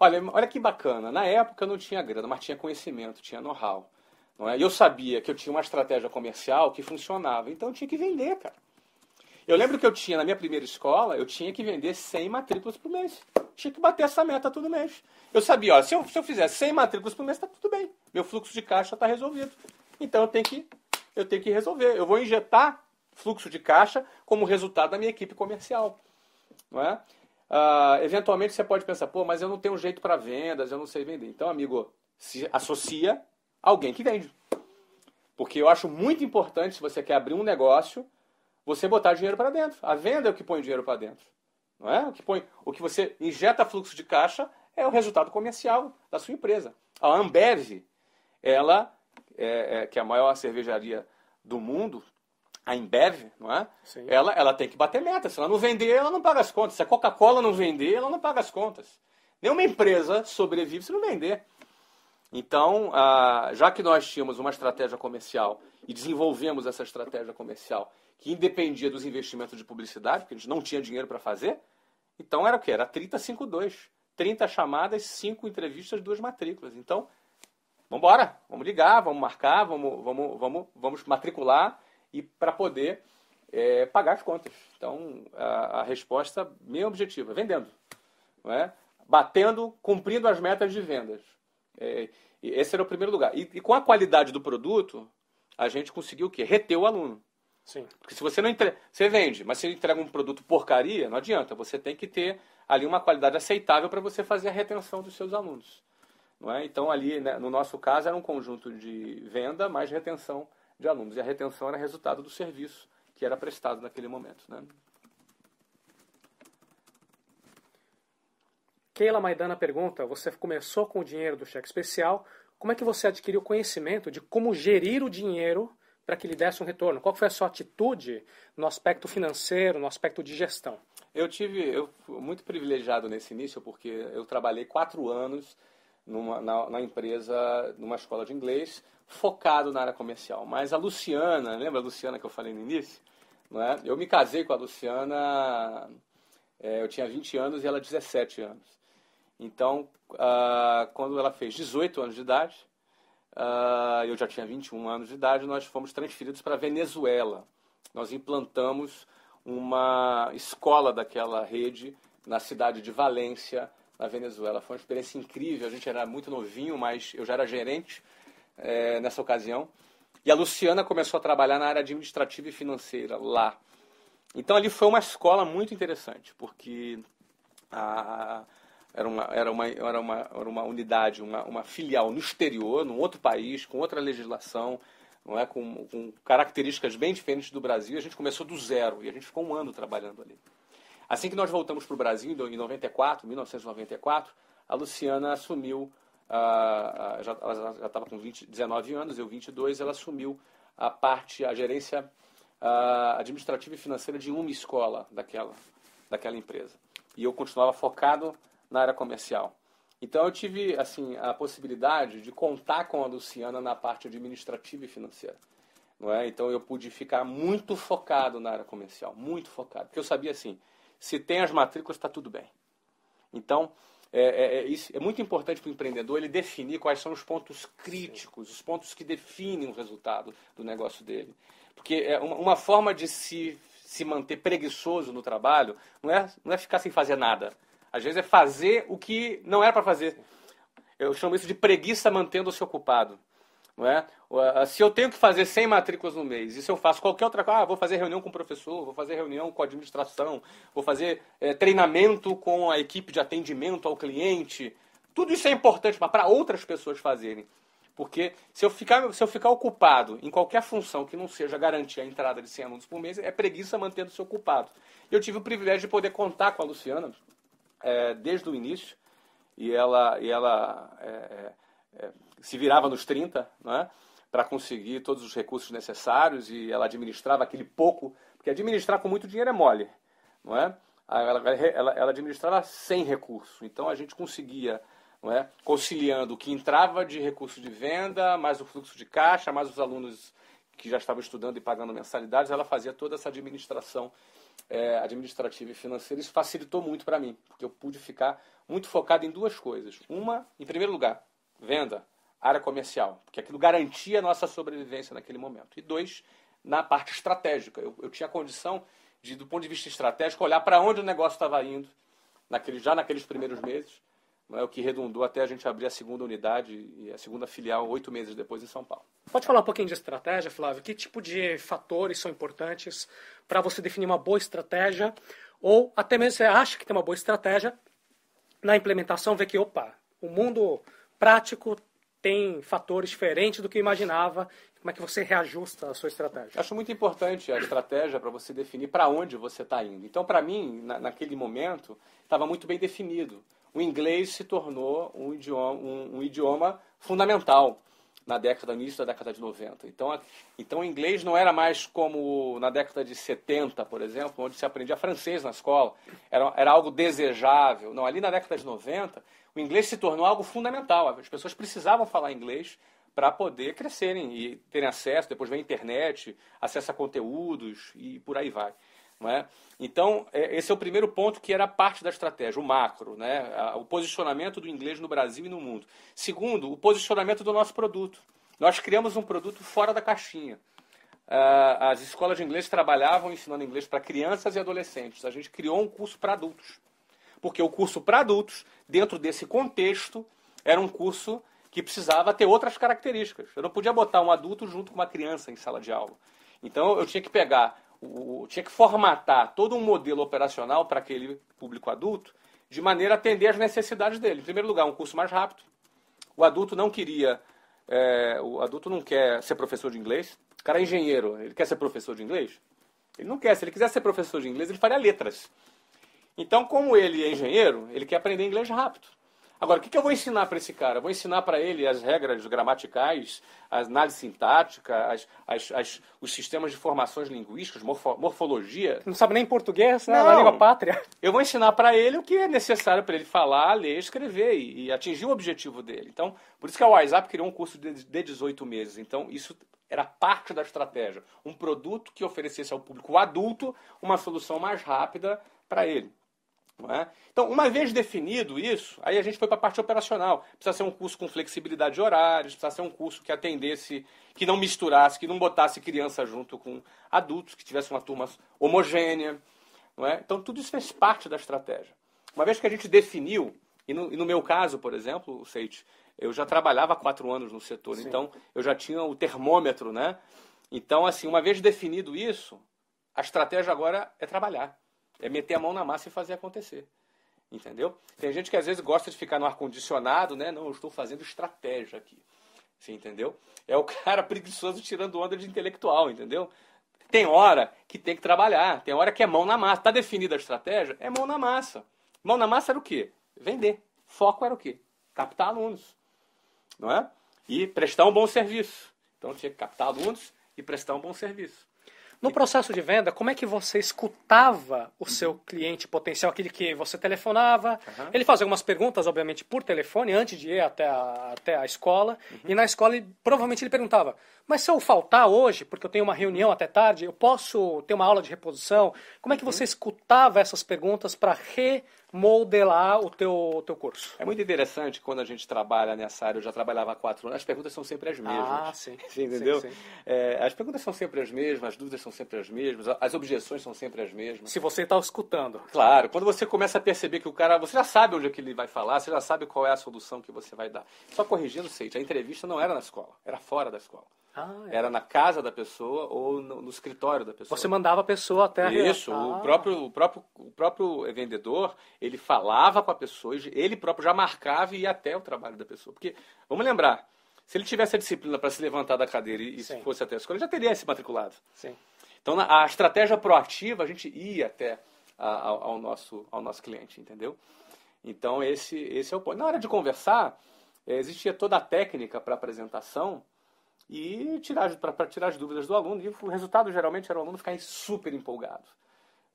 Olha, olha que bacana. Na época eu não tinha grana, mas tinha conhecimento, tinha know-how. Não é? E eu sabia que eu tinha uma estratégia comercial que funcionava, então eu tinha que vender, cara. Eu lembro que eu tinha, na minha primeira escola, eu tinha que vender 100 matrículas por mês. Tinha que bater essa meta todo mês. Eu sabia, ó, se eu, se eu fizer 100 matrículas por mês, tá tudo bem. Meu fluxo de caixa está resolvido. Então eu tenho, que, eu tenho que resolver. Eu vou injetar fluxo de caixa como resultado da minha equipe comercial. Não é? Uh, eventualmente você pode pensar, pô, mas eu não tenho jeito para vendas, eu não sei vender. Então, amigo, se associa alguém que vende. Porque eu acho muito importante, se você quer abrir um negócio, você botar dinheiro para dentro. A venda é o que põe dinheiro para dentro. Não é? O que, põe, o que você injeta fluxo de caixa é o resultado comercial da sua empresa. A Ambev, ela, é, é, que é a maior cervejaria do mundo, a Ambev não é? Ela, ela tem que bater meta. Se ela não vender, ela não paga as contas. Se a Coca-Cola não vender, ela não paga as contas. Nenhuma empresa sobrevive se não vender. Então, ah, já que nós tínhamos uma estratégia comercial e desenvolvemos essa estratégia comercial que independia dos investimentos de publicidade, porque a gente não tinha dinheiro para fazer, então era o quê? Era 30, 5, 2. 30 chamadas, 5 entrevistas, duas matrículas. Então, vamos embora, vamos ligar, vamos marcar, vamos, vamos, vamos, vamos matricular e para poder é, pagar as contas. Então, a, a resposta meio objetiva, vendendo. Não é? Batendo, cumprindo as metas de vendas. É, esse era o primeiro lugar. E, e, com a qualidade do produto, a gente conseguiu o quê? Reter o aluno. Sim. Porque se você não entrega. Você vende, mas se entrega um produto porcaria, não adianta. Você tem que ter ali uma qualidade aceitável para você fazer a retenção dos seus alunos. Não é? Então, ali, né, no nosso caso, era um conjunto de venda mais retenção de alunos. E a retenção era resultado do serviço que era prestado naquele momento. Né? Keila Maidana pergunta: Você começou com o dinheiro do cheque especial, como é que você adquiriu conhecimento de como gerir o dinheiro para que lhe desse um retorno? Qual foi a sua atitude no aspecto financeiro, no aspecto de gestão? Eu tive, eu fui muito privilegiado nesse início porque eu trabalhei quatro anos numa, na, na empresa, numa escola de inglês, focado na área comercial. Mas a Luciana, lembra a Luciana que eu falei no início? Não é? Eu me casei com a Luciana, é, eu tinha 20 anos e ela 17 anos. Então, uh, quando ela fez 18 anos de idade, uh, eu já tinha 21 anos de idade, nós fomos transferidos para Venezuela. Nós implantamos uma escola daquela rede na cidade de Valência, na Venezuela. Foi uma experiência incrível, a gente era muito novinho, mas eu já era gerente é, nessa ocasião. E a Luciana começou a trabalhar na área administrativa e financeira lá. Então ali foi uma escola muito interessante, porque a, era uma, era uma, era uma, era uma unidade, uma, uma filial no exterior, num outro país, com outra legislação, não é? com, com características bem diferentes do Brasil. A gente começou do zero e a gente ficou um ano trabalhando ali. Assim que nós voltamos para o Brasil, em 94, 1994, a Luciana assumiu, ah, já, ela já estava com 20, 19 anos, eu 22, ela assumiu a parte, a gerência ah, administrativa e financeira de uma escola daquela, daquela empresa. E eu continuava focado na área comercial. Então eu tive assim a possibilidade de contar com a Luciana na parte administrativa e financeira. Não é? Então eu pude ficar muito focado na área comercial, muito focado, porque eu sabia assim, se tem as matrículas está tudo bem. Então é, é, é, isso, é muito importante para o empreendedor ele definir quais são os pontos críticos, os pontos que definem o resultado do negócio dele. Porque é uma, uma forma de se, se manter preguiçoso no trabalho não é, não é ficar sem fazer nada. Às vezes é fazer o que não era para fazer. Eu chamo isso de preguiça mantendo-se ocupado. Não é? Se eu tenho que fazer 100 matrículas no mês, e se eu faço qualquer outra coisa, ah, vou fazer reunião com o professor, vou fazer reunião com a administração, vou fazer é, treinamento com a equipe de atendimento ao cliente, tudo isso é importante para outras pessoas fazerem. Porque se eu, ficar, se eu ficar ocupado em qualquer função que não seja garantir a entrada de 100 alunos por mês, é preguiça mantendo-se ocupado. Eu tive o privilégio de poder contar com a Luciana, é, desde o início e ela, e ela é, é, é se virava nos 30 né, para conseguir todos os recursos necessários e ela administrava aquele pouco, porque administrar com muito dinheiro é mole, não é? Ela, ela, ela administrava sem recurso, então a gente conseguia, não é? conciliando o que entrava de recurso de venda, mais o fluxo de caixa, mais os alunos que já estavam estudando e pagando mensalidades, ela fazia toda essa administração é, administrativa e financeira, isso facilitou muito para mim, porque eu pude ficar muito focado em duas coisas. Uma, em primeiro lugar, venda, área comercial, porque aquilo garantia a nossa sobrevivência naquele momento. E dois, na parte estratégica. Eu, eu tinha condição de, do ponto de vista estratégico, olhar para onde o negócio estava indo, naquele, já naqueles primeiros meses, é? o que redundou até a gente abrir a segunda unidade e a segunda filial oito meses depois em São Paulo. Pode falar um pouquinho de estratégia, Flávio? Que tipo de fatores são importantes para você definir uma boa estratégia? Ou até mesmo você acha que tem uma boa estratégia, na implementação vê que, opa, o mundo prático tem fatores diferentes do que eu imaginava. Como é que você reajusta a sua estratégia? Acho muito importante a estratégia para você definir para onde você está indo. Então, para mim, na, naquele momento, estava muito bem definido o inglês se tornou um idioma, um, um idioma fundamental na década, início da década de 90. Então, então o inglês não era mais como na década de 70, por exemplo, onde se aprendia francês na escola, era, era algo desejável. Não, ali na década de 90, o inglês se tornou algo fundamental. As pessoas precisavam falar inglês para poder crescerem e terem acesso, depois vem a internet, acesso a conteúdos e por aí vai. É? Então, é, esse é o primeiro ponto que era parte da estratégia, o macro, né? o posicionamento do inglês no Brasil e no mundo. Segundo, o posicionamento do nosso produto. Nós criamos um produto fora da caixinha. Ah, as escolas de inglês trabalhavam ensinando inglês para crianças e adolescentes. A gente criou um curso para adultos. Porque o curso para adultos, dentro desse contexto, era um curso que precisava ter outras características. Eu não podia botar um adulto junto com uma criança em sala de aula. Então, eu tinha que pegar tinha que formatar todo um modelo operacional para aquele público adulto, de maneira a atender às necessidades dele. Em primeiro lugar, um curso mais rápido. O adulto não queria, é, o adulto não quer ser professor de inglês. O cara é engenheiro, ele quer ser professor de inglês? Ele não quer. Se ele quiser ser professor de inglês, ele faria letras. Então, como ele é engenheiro, ele quer aprender inglês rápido. Agora, o que, que eu vou ensinar para esse cara? Eu vou ensinar para ele as regras gramaticais, a análise sintática, as, as, as, os sistemas de formações linguísticas, morfo, morfologia. Não sabe nem português, né? É não. É língua pátria. Eu vou ensinar para ele o que é necessário para ele falar, ler, escrever e, e, atingir o objetivo dele. Então, por isso que a WhatsApp criou um curso de, de 18 meses. Então, isso era parte da estratégia. Um produto que oferecesse ao público adulto uma solução mais rápida para ele. É? Então, uma vez definido isso, aí a gente foi para a parte operacional. Precisa ser um curso com flexibilidade de horários, precisa ser um curso que atendesse, que não misturasse, que não botasse criança junto com adultos, que tivesse uma turma homogênea. É? Então, tudo isso fez parte da estratégia. Uma vez que a gente definiu, e no, e no meu caso, por exemplo, o Seite eu já trabalhava há quatro anos no setor, Sim. então eu já tinha o termômetro, né? Então, assim, uma vez definido isso, a estratégia agora é trabalhar é meter a mão na massa e fazer acontecer. Entendeu? Tem gente que às vezes gosta de ficar no ar-condicionado, né? Não, eu estou fazendo estratégia aqui. Você entendeu? É o *laughs* cara preguiçoso tirando onda de intelectual, entendeu? Tem hora que tem que trabalhar, tem hora que é mão na massa. Está definida a estratégia? É mão na massa. Mão na massa era o quê? Vender. Foco era o quê? Captar alunos. Não é? E prestar um bom serviço. Então tinha que captar alunos e prestar um bom serviço. No processo de venda, como é que você escutava o seu cliente potencial, aquele que você telefonava? Uhum. Ele fazia algumas perguntas, obviamente, por telefone, antes de ir até a, até a escola. Uhum. E na escola, ele, provavelmente, ele perguntava: mas se eu faltar hoje, porque eu tenho uma reunião até tarde, eu posso ter uma aula de reposição? Como é que uhum. você escutava essas perguntas para remodelar o teu, teu curso? É muito interessante quando a gente trabalha nessa área, eu já trabalhava há quatro anos, as perguntas são sempre as mesmas. Ah, *laughs* sim. sim entendeu? Sim, sim. É, as perguntas são sempre as mesmas, as dúvidas são sempre as mesmas, as objeções são sempre as mesmas. Se você está escutando. Claro, quando você começa a perceber que o cara, você já sabe onde é que ele vai falar, você já sabe qual é a solução que você vai dar. Só corrigindo, Seite, a entrevista não era na escola, era fora da escola. Ah, é. Era na casa da pessoa ou no, no, escritório da pessoa. Você mandava a pessoa até a Isso, ah. o, próprio, o, próprio, o próprio vendedor, ele falava com a pessoa, ele próprio já marcava e ia até o trabalho da pessoa. Porque, vamos lembrar, se ele tivesse a disciplina para se levantar da cadeira e, se fosse até a escola, ele já teria se matriculado. Sim. Então, a estratégia proativa, a gente ia até a, ao, ao, nosso, ao nosso cliente, entendeu? Então, esse, esse é o ponto. Na hora de conversar, eh, existia toda a técnica para apresentação, e tirar para tirar as dúvidas do aluno. E o resultado geralmente era o aluno ficar super empolgado.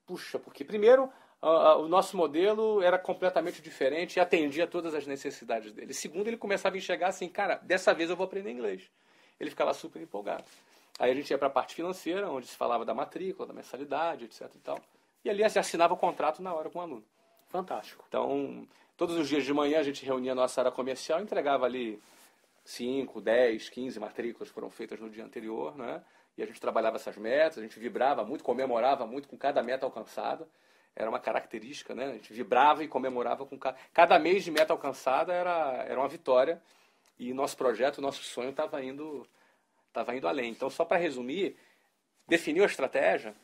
Puxa, porque primeiro o nosso modelo era completamente diferente e atendia todas as necessidades dele. Segundo, ele começava a enxergar assim, cara, dessa vez eu vou aprender inglês. Ele ficava super empolgado. Aí a gente ia para a parte financeira, onde se falava da matrícula, da mensalidade, etc. E, tal. e ali assinava o contrato na hora com o aluno. Fantástico. Então, todos os dias de manhã a gente reunia a nossa área comercial, entregava ali 5, 10, 15 matrículas foram feitas no dia anterior, né? E a gente trabalhava essas metas, a gente vibrava muito, comemorava muito com cada meta alcançada. Era uma característica, né? A gente vibrava e comemorava com cada... Cada mês de meta alcançada era, era uma vitória. E nosso projeto, nosso sonho estava indo, estava indo além. Então, só para resumir, definiu a estratégia,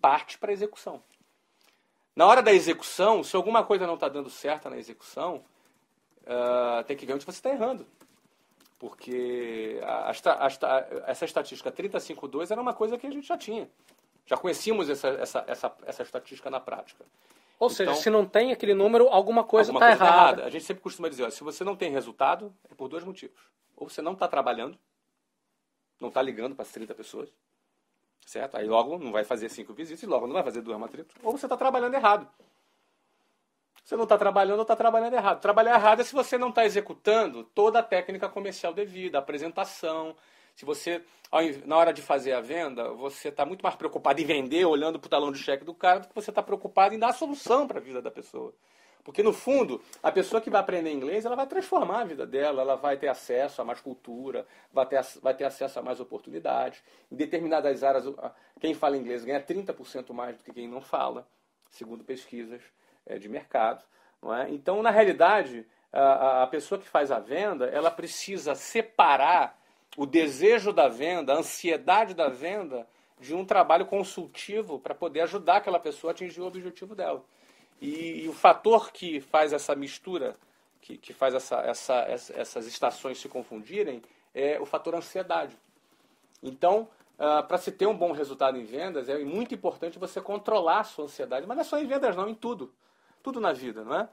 parte para a execução. Na hora da execução, se alguma coisa não está dando certo na execução, uh, tem que ver onde você está errando. Porque a, a, a, essa estatística 352 era uma coisa que a gente já tinha. Já conhecíamos essa, essa, essa, essa estatística na prática. Ou então, seja, se não tem aquele número, alguma coisa está tá errada. Tá errada. A gente sempre costuma dizer, ó, se você não tem resultado, é por dois motivos. Ou você não está trabalhando, não está ligando para as 30 pessoas, certo? Aí logo não vai fazer cinco visitas e logo não vai fazer duas matrículas. Ou você está trabalhando errado. Você não está trabalhando ou está trabalhando errado. Trabalhar errado é se você não está executando toda a técnica comercial devida, a apresentação. Se você, na hora de fazer a venda, você está muito mais preocupado em vender, olhando para o talão de cheque do cara, do que você está preocupado em dar a solução para a vida da pessoa. Porque, no fundo, a pessoa que vai aprender inglês, ela vai transformar a vida dela, ela vai ter acesso a mais cultura, vai ter, vai ter acesso a mais oportunidades. Em determinadas áreas, quem fala inglês ganha 30% mais do que quem não fala, segundo pesquisas. É, de mercado. É? Então, na realidade, a, a pessoa que faz a venda, ela precisa separar o desejo da venda, a ansiedade da venda, de um trabalho consultivo para poder ajudar aquela pessoa a atingir o objetivo dela. E, e o fator que faz essa mistura, que, que faz essa, essa, essa, essas estações se confundirem, é o fator ansiedade. Então, ah, para se ter um bom resultado em vendas, é muito importante você controlar a sua ansiedade, mas não é só em vendas, não, em tudo. Tudo na vida, não é?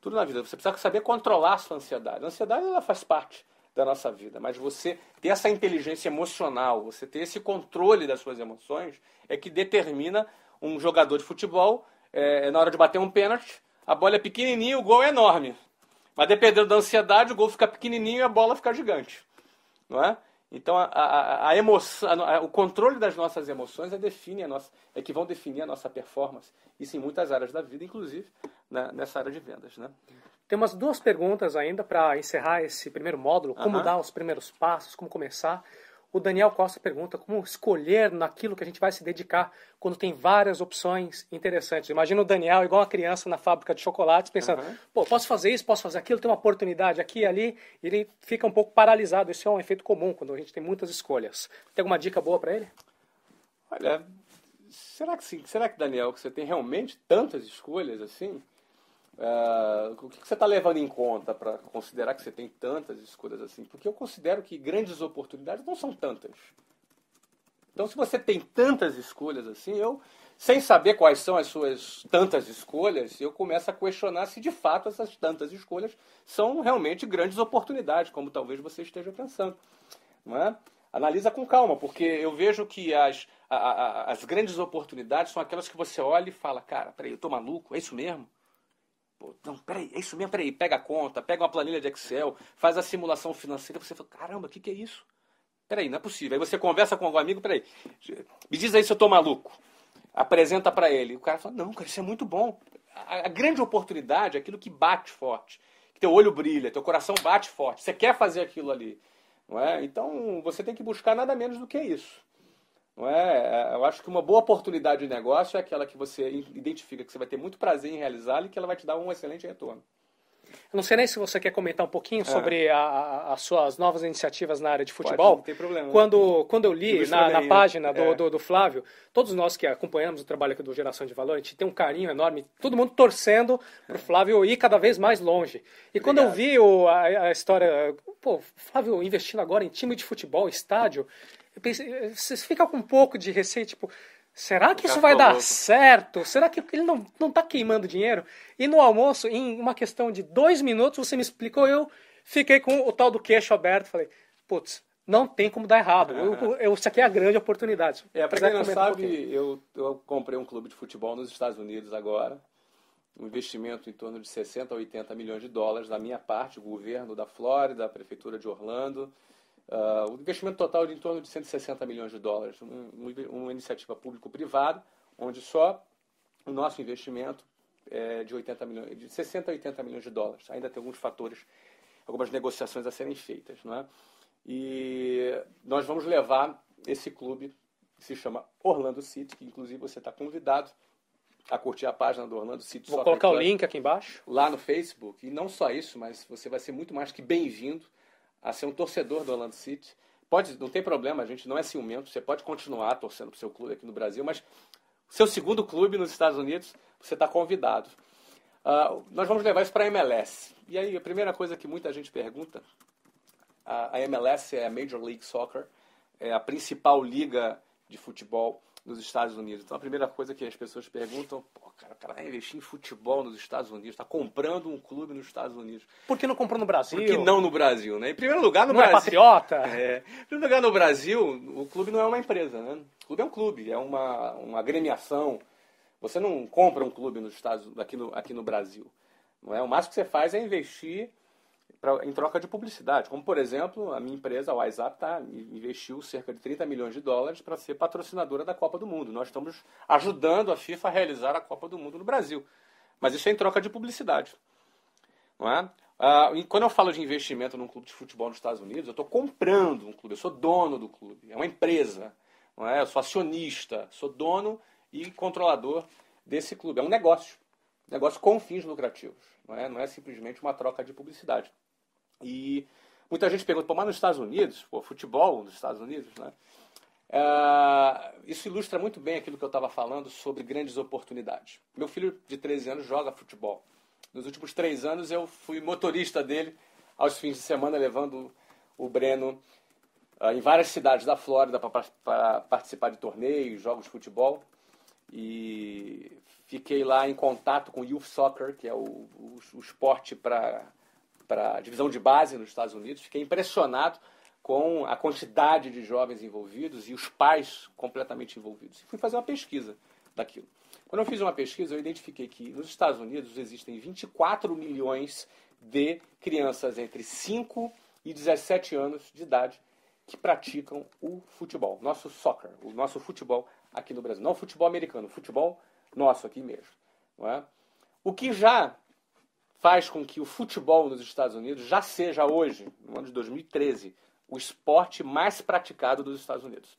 Tudo na vida. Você precisa saber controlar a sua ansiedade. A ansiedade ela faz parte da nossa vida, mas você ter essa inteligência emocional, você ter esse controle das suas emoções, é que determina um jogador de futebol, é, é na hora de bater um pênalti, a bola é pequenininha o gol é enorme. Mas dependendo da ansiedade, o gol fica pequenininho e a bola fica gigante. Não é? Então a, a, a emoção, a, o controle das nossas emoções é, define a nossa, é que vão definir a nossa performance. Isso em muitas áreas da vida, inclusive na, né, nessa área de vendas. Né? Tem umas duas perguntas ainda para encerrar esse primeiro módulo. Como uh -huh. dar os primeiros passos, como começar. O Daniel Costa pergunta como escolher naquilo que a gente vai se dedicar quando tem várias opções interessantes. Imagina o Daniel igual uma criança na fábrica de chocolates pensando, uhum. pô, posso fazer isso, posso fazer aquilo, tem uma oportunidade aqui e ali. E ele fica um pouco paralisado. Isso é um efeito comum quando a gente tem muitas escolhas. Tem alguma dica boa para ele? Olha, será que, será que, Daniel, que você tem realmente tantas escolhas assim? Uh, o que você está levando em conta para considerar que você tem tantas escolhas assim? Porque eu considero que grandes oportunidades não são tantas. Então, se você tem tantas escolhas assim, eu, sem saber quais são as suas tantas escolhas, eu começo a questionar se de fato essas tantas escolhas são realmente grandes oportunidades, como talvez você esteja pensando. Não é? Analisa com calma, porque eu vejo que as, a, a, as grandes oportunidades são aquelas que você olha e fala: cara, peraí, eu estou maluco? É isso mesmo? Pô, não, peraí, é isso mesmo, peraí. Pega a conta, pega uma planilha de Excel, faz a simulação financeira, você fala, caramba, o que, que é isso? Peraí, não é possível. Aí você conversa com algum amigo, peraí, me diz aí se eu tô maluco. Apresenta para ele. O cara fala, não, cara, isso é muito bom. A, a grande oportunidade é aquilo que bate forte. Que teu olho brilha, teu coração bate forte. Você quer fazer aquilo ali. Não é? Então, você tem que buscar nada menos do que isso. Não é? é? Eu acho que uma boa oportunidade de negócio é aquela que você identifica que você vai ter muito prazer em realizá-la e que ela vai te dar um excelente retorno. Eu não sei nem se você quer comentar um pouquinho é. sobre a, a, as suas novas iniciativas na área de futebol. Pode, não tem problema. Quando, quando eu li na, na, página do, é. do, do, Flávio, todos nós que acompanhamos o trabalho do Geração de Valor, a gente tem um carinho enorme, todo mundo torcendo para o Flávio ir cada vez mais longe. E Obrigado. quando eu vi o, a, a história, pô, Flávio investindo agora em time de futebol, estádio, eu pensei, eh, você fica com um pouco de receio, tipo, Será que isso vai tá dar louco. certo? Será que ele não, não tá queimando dinheiro? E no almoço, em uma questão de dois minutos, você me explicou, eu fiquei com o tal do queixo aberto. Falei, putz, não tem como dar errado. Uhum. Eu, eu, isso aqui é a grande oportunidade. É, pra quem não sabe, um eu, eu comprei um clube de futebol nos Estados Unidos agora. Um investimento em torno de 60 a 80 milhões de dólares da minha parte, o governo da Flórida, a prefeitura de Orlando Uh, o investimento total é de em torno de 160 milhões de dólares, um, uma iniciativa público-privada, onde só o nosso investimento é de, 80 milhões, de 60 a 80 milhões de dólares. Ainda tem alguns fatores, algumas negociações a serem feitas. Não é? E nós vamos levar esse clube, que se chama Orlando City, que inclusive você está convidado a curtir a página do Orlando City. Vou Soccer colocar Club, o link aqui embaixo. Lá no Facebook. E não só isso, mas você vai ser muito mais que bem-vindo a ser um torcedor do Orlando City. Pode, não tem problema, a gente não é ciumento, você pode continuar torcendo para o seu clube aqui no Brasil, mas seu segundo clube nos Estados Unidos, você está convidado. Uh, nós vamos levar isso para a MLS. E aí, a primeira coisa que muita gente pergunta, a, a MLS é a Major League Soccer, é a principal liga de futebol nos Estados Unidos. Então a primeira coisa que as pessoas perguntam, pô, cara, o cara vai investir em futebol nos Estados Unidos, está comprando um clube nos Estados Unidos. Por que não comprou no Brasil? Por que não no Brasil, né? Em primeiro lugar, no não é Brasil. É patriota? *laughs* É. Em primeiro lugar, no Brasil, o clube não é uma empresa, né? O clube é um clube, é uma, uma agremiação. Você não compra um clube nos Estados aqui no, aqui no Brasil. Não é? O máximo que você faz é investir pra, em troca de publicidade. Como, por exemplo, a minha empresa, a WhatsApp, tá, investiu cerca de 30 milhões de dólares para ser patrocinadora da Copa do Mundo. Nós estamos ajudando a FIFA a realizar a Copa do Mundo no Brasil. Mas isso é em troca de publicidade. Não é? Ah, quando eu falo de investimento num clube de futebol nos Estados Unidos, eu estou comprando um clube, eu sou dono do clube, é uma empresa, não é? eu sou acionista, sou dono e controlador desse clube. É um negócio, negócio com fins lucrativos, não é, não é simplesmente uma troca de publicidade. E muita gente pergunta, mas nos Estados Unidos, pô, futebol nos Estados Unidos, né? É, isso ilustra muito bem aquilo que eu estava falando sobre grandes oportunidades. Meu filho de 13 anos joga futebol. Nos últimos três anos eu fui motorista dele aos fins de semana, levando o Breno uh, em várias cidades da Flórida para participar de torneios, jogos de futebol. E fiquei lá em contato com o Youth Soccer, que é o, o, o esporte para para a divisão de base nos Estados Unidos, fiquei impressionado com a quantidade de jovens envolvidos e os pais completamente envolvidos. E fui fazer uma pesquisa daquilo. Quando eu fiz uma pesquisa, eu identifiquei que nos Estados Unidos existem 24 milhões de crianças entre 5 e 17 anos de idade que praticam o futebol, nosso soccer, o nosso futebol aqui no Brasil. Não futebol americano, futebol nosso aqui mesmo. Não é? O que já faz com que o futebol nos Estados Unidos já seja hoje, no ano de 2013, o esporte mais praticado dos Estados Unidos.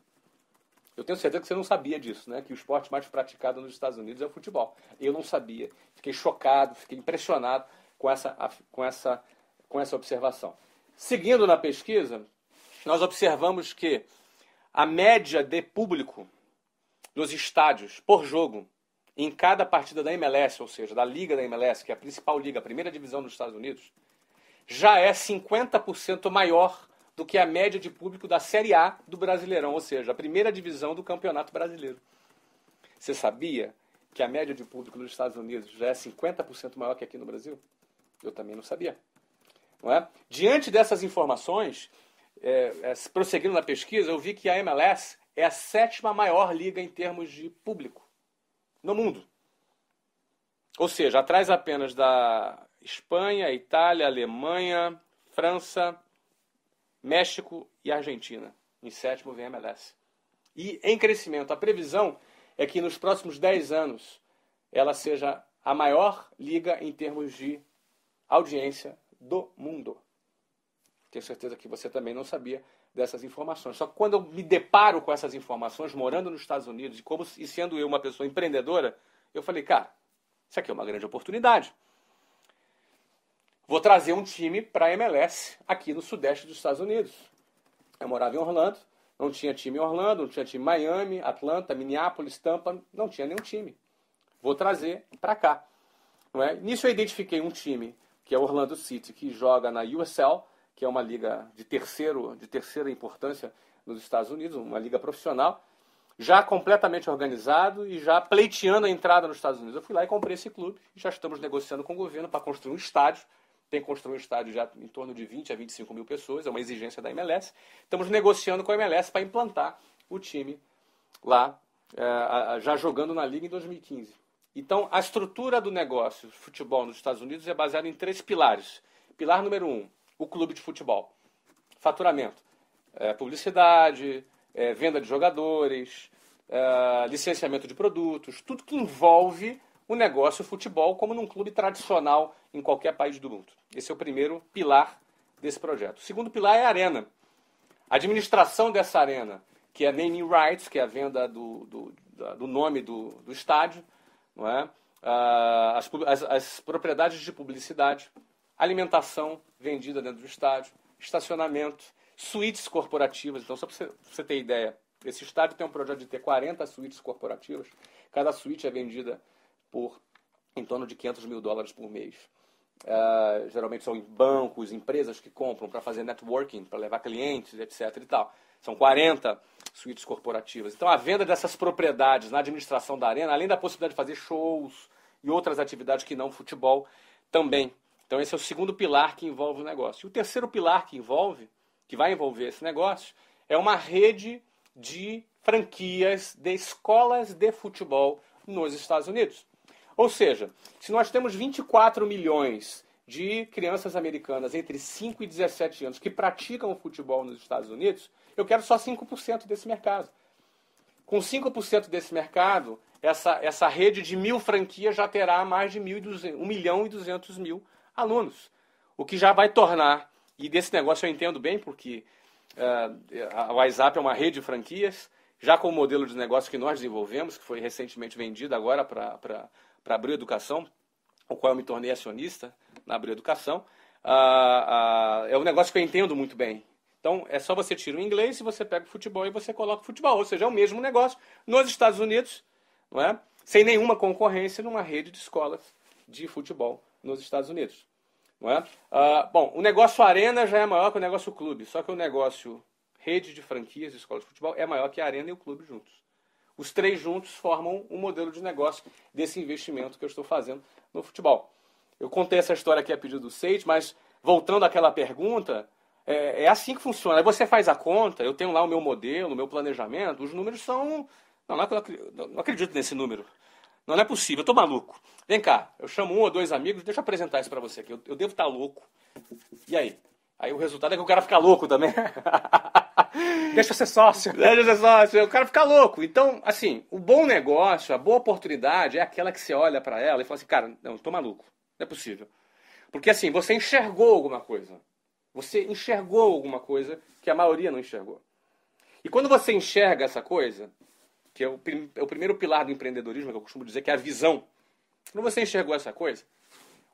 Eu tenho certeza que você não sabia disso, né? Que o esporte mais praticado nos Estados Unidos é o futebol. Eu não sabia. Fiquei chocado, fiquei impressionado com essa, com essa, com essa observação. Seguindo na pesquisa, nós observamos que a média de público nos estádios por jogo em cada partida da MLS, ou seja, da liga da MLS, que é a principal liga, a primeira divisão dos Estados Unidos, já é 50% maior do que a média de público da Série A do Brasileirão, ou seja, a primeira divisão do Campeonato Brasileiro. Você sabia que a média de público nos Estados Unidos já é 50% maior que aqui no Brasil? Eu também não sabia. Não é? Diante dessas informações, é, é, prosseguindo na pesquisa, eu vi que a MLS é a sétima maior liga em termos de público no mundo. Ou seja, atrás apenas da Espanha, Itália, Alemanha, França, México e Argentina. Em sétimo vem a MLS. E em crescimento, a previsão é que nos próximos 10 anos ela seja a maior liga em termos de audiência do mundo. Tenho certeza que você também não sabia, dessas informações. Só que quando eu me deparo com essas informações, morando nos Estados Unidos e, como, e sendo eu uma pessoa empreendedora, eu falei, cara, isso aqui é uma grande oportunidade. Vou trazer um time para a MLS aqui no sudeste dos Estados Unidos. Eu morava em Orlando, não tinha time em Orlando, não tinha time em Miami, Atlanta, Minneapolis, Tampa, não tinha nenhum time. Vou trazer para cá. Não é? Nisso eu identifiquei um time, que é Orlando City, que joga na USL, que é uma liga de, terceiro, de terceira importância nos Estados Unidos, uma liga profissional, já completamente organizado e já pleiteando a entrada nos Estados Unidos. Eu fui lá e comprei esse clube e já estamos negociando com o governo para construir um estádio. Tem que construir um estádio já em torno de 20 a 25 mil pessoas, é uma exigência da MLS. Estamos negociando com a MLS para implantar o time lá, é, já jogando na Liga em 2015. Então, a estrutura do negócio futebol nos Estados Unidos é baseada em três pilares. Pilar número um, o clube de futebol. Faturamento. É, publicidade, é, venda de jogadores, é, licenciamento de produtos, tudo que envolve o negócio futebol como num clube tradicional em qualquer país do mundo. Esse é o primeiro pilar desse projeto. O segundo pilar é a arena. A administração dessa arena, que é naming rights, que é a venda do, do, do nome do, do estádio, não é? Ah, as, as, as propriedades de publicidade, alimentação vendida dentro do estádio, estacionamento, suítes corporativas. Então, só para você, ter ideia, esse estádio tem um projeto de ter 40 suítes corporativas. Cada suíte é vendida por em torno de 500 mil dólares por mês. Uh, geralmente são em bancos, empresas que compram para fazer networking, para levar clientes, etc. E tal. São 40 suítes corporativas. Então, a venda dessas propriedades na administração da arena, além da possibilidade de fazer shows e outras atividades que não futebol, também então esse é o segundo pilar que envolve o negócio. E o terceiro pilar que envolve, que vai envolver esse negócio, é uma rede de franquias de escolas de futebol nos Estados Unidos. Ou seja, se nós temos 24 milhões de crianças americanas entre 5 e 17 anos que praticam futebol nos Estados Unidos, eu quero só 5% desse mercado. Com 5% desse mercado, essa, essa rede de mil franquias já terá mais de 1, 1 milhão e 200 mil alunos. O que já vai tornar, e desse negócio eu entendo bem, porque uh, a WhatsApp é uma rede de franquias, já com o modelo de negócio que nós desenvolvemos, que foi recentemente vendido agora para a Abril Educação, o qual eu me tornei acionista na Abril Educação, uh, uh, é um negócio que eu entendo muito bem. Então, é só você tirar o inglês, e você pega o futebol e você coloca o futebol. Ou seja, é o mesmo negócio nos Estados Unidos, não é? sem nenhuma concorrência, numa rede de escolas de futebol nos Estados Unidos. Não é? Ah, bom, o negócio arena já é maior que o negócio clube, só que o negócio rede de franquias e escolas de futebol é maior que a arena e o clube juntos. Os três juntos formam um modelo de negócio desse investimento que eu estou fazendo no futebol. Eu contei essa história aqui a pedido do Seite, mas voltando àquela pergunta, é, é, assim que funciona. Aí você faz a conta, eu tenho lá o meu modelo, o meu planejamento, os números são. Não, não, acredito nesse número. Não, não é possível, eu tô maluco. Vem cá, eu chamo um ou dois amigos, deixa eu apresentar isso para você aqui. Eu, eu devo estar tá louco. E aí? Aí o resultado é que o cara fica louco também. *laughs* Deixa eu ser sócio. Deixa eu ser sócio. O cara fica louco. Então, assim, o bom negócio, a boa oportunidade é aquela que você olha para ela e fala assim, cara, não, eu tô maluco. Não é possível. Porque assim, você enxergou alguma coisa. Você enxergou alguma coisa que a maioria não enxergou. E quando você enxerga essa coisa, que é o, é o primeiro pilar do empreendedorismo, que eu costumo dizer, que é a visão. Quando você enxergou essa coisa,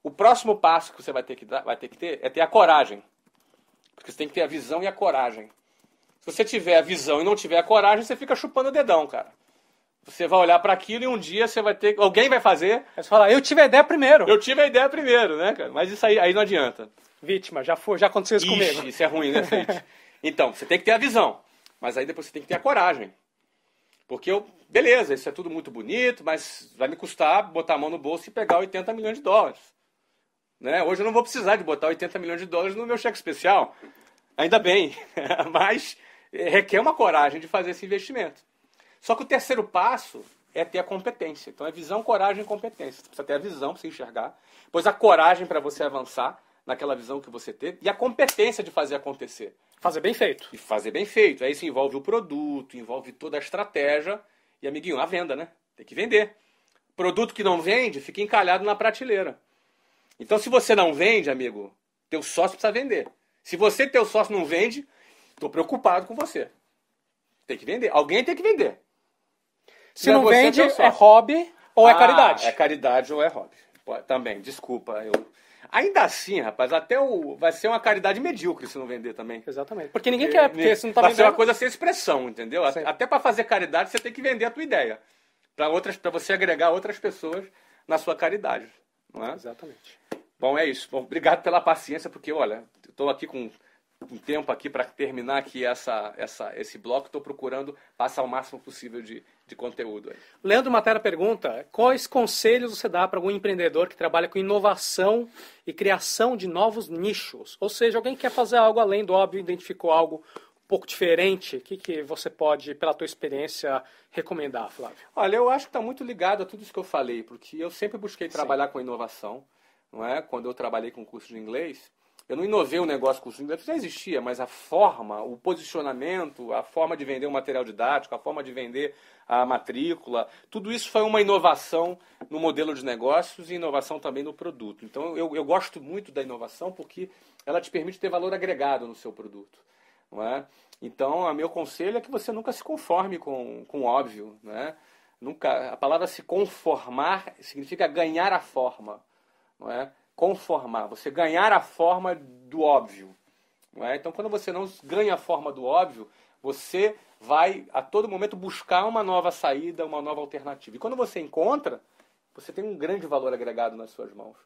o próximo passo que você vai ter que, dar, vai ter, que ter é ter a coragem. Porque você tem que ter a visão e a coragem. Se você tiver a visão e não tiver a coragem, você fica chupando o dedão, cara. Você vai olhar para aquilo e um dia você vai ter. Alguém vai fazer. Aí você eu tive a ideia primeiro. Eu tive a ideia primeiro, né, cara? Mas isso aí, aí não adianta. Vítima, já foi, já aconteceu isso Ixi, comigo. Isso é ruim, né, gente? *laughs* então, você tem que ter a visão. Mas aí depois você tem que ter a coragem. Porque eu, beleza, isso é tudo muito bonito, mas vai me custar botar a mão no bolso e pegar 80 milhões de dólares. Né? Hoje eu não vou precisar de botar 80 milhões de dólares no meu cheque especial. Ainda bem, *laughs* mas eh, requer uma coragem de fazer esse investimento. Só que o terceiro passo é ter a competência. Então é visão, coragem e competência. Você precisa ter a visão para se enxergar, pois a coragem para você avançar, naquela visão que você teve e a competência de fazer acontecer. Fazer bem feito. E fazer bem feito. Aí isso envolve o produto, envolve toda a estratégia e, amiguinho, a venda, né? Tem que vender. Produto que não vende fica encalhado na prateleira. Então, se você não vende, amigo, teu sócio precisa vender. Se você, teu sócio, não vende, estou preocupado com você. Tem que vender. Alguém tem que vender. Se não, não é é vende, é, é hobby ou é ah, é caridade. É caridade ou é hobby. Também, desculpa, eu Ainda assim, rapaz, até o. Vai ser uma caridade medíocre se não vender também. Exatamente. Porque ninguém é, quer, é, porque se não tá vai vendendo. Vai ser uma coisa sem expressão, entendeu? Sim. Até para fazer caridade, você tem que vender a tua ideia. para outras, para você agregar outras pessoas na sua caridade. Não é? Exatamente. Bom, é isso. Bom, obrigado pela paciência, porque, olha, estou aqui com um tempo aqui para terminar aqui essa, essa, esse bloco. Estou procurando passar o máximo possível de, de conteúdo. Aí. Leandro Matera pergunta: quais conselhos você dá para algum empreendedor que trabalha com inovação e criação de novos nichos? Ou seja, alguém quer fazer algo além do óbvio, identificou algo um pouco diferente. O que, que você pode, pela tua experiência, recomendar, Flávio? Olha, eu acho que está muito ligado a tudo isso que eu falei, porque eu sempre busquei trabalhar Sim. com inovação. Não é? Quando eu trabalhei com curso de inglês, eu não inovei o um negócio cursinho, já existia, mas a forma, o posicionamento, a forma de vender o material didático, a forma de vender a matrícula, tudo isso foi uma inovação no modelo de negócios e inovação também no produto. Então eu, eu gosto muito da inovação porque ela te permite ter valor agregado no seu produto. Não é? Então, o meu conselho é que você nunca se conforme com, com o óbvio. Né? Nunca, a palavra se conformar significa ganhar a forma. Não é? conformar, você ganhar a forma do óbvio. É? Então, quando você não ganha a forma do óbvio, você vai a todo momento buscar uma nova saída, uma nova alternativa. E quando você encontra, você tem um grande valor agregado nas suas mãos.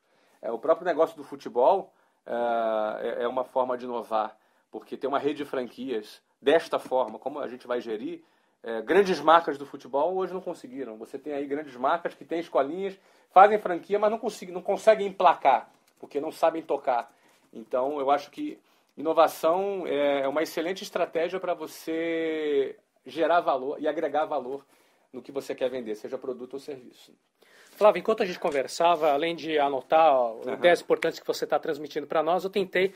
É, o próprio negócio do futebol é, é, é uma forma de inovar, porque ter uma rede de franquias desta forma, como a gente vai gerir, é, grandes marcas do futebol hoje não conseguiram. Você tem aí grandes marcas que têm escolinhas, fazem franquia, mas não, consegu, não conseguem emplacar, porque não sabem tocar. Então, eu acho que inovação é, é uma excelente estratégia para você gerar valor e agregar valor no que você quer vender, seja produto ou serviço. Flávio, enquanto a gente conversava, além de anotar ó, uhum. ideias importantes que você está transmitindo para nós, eu tentei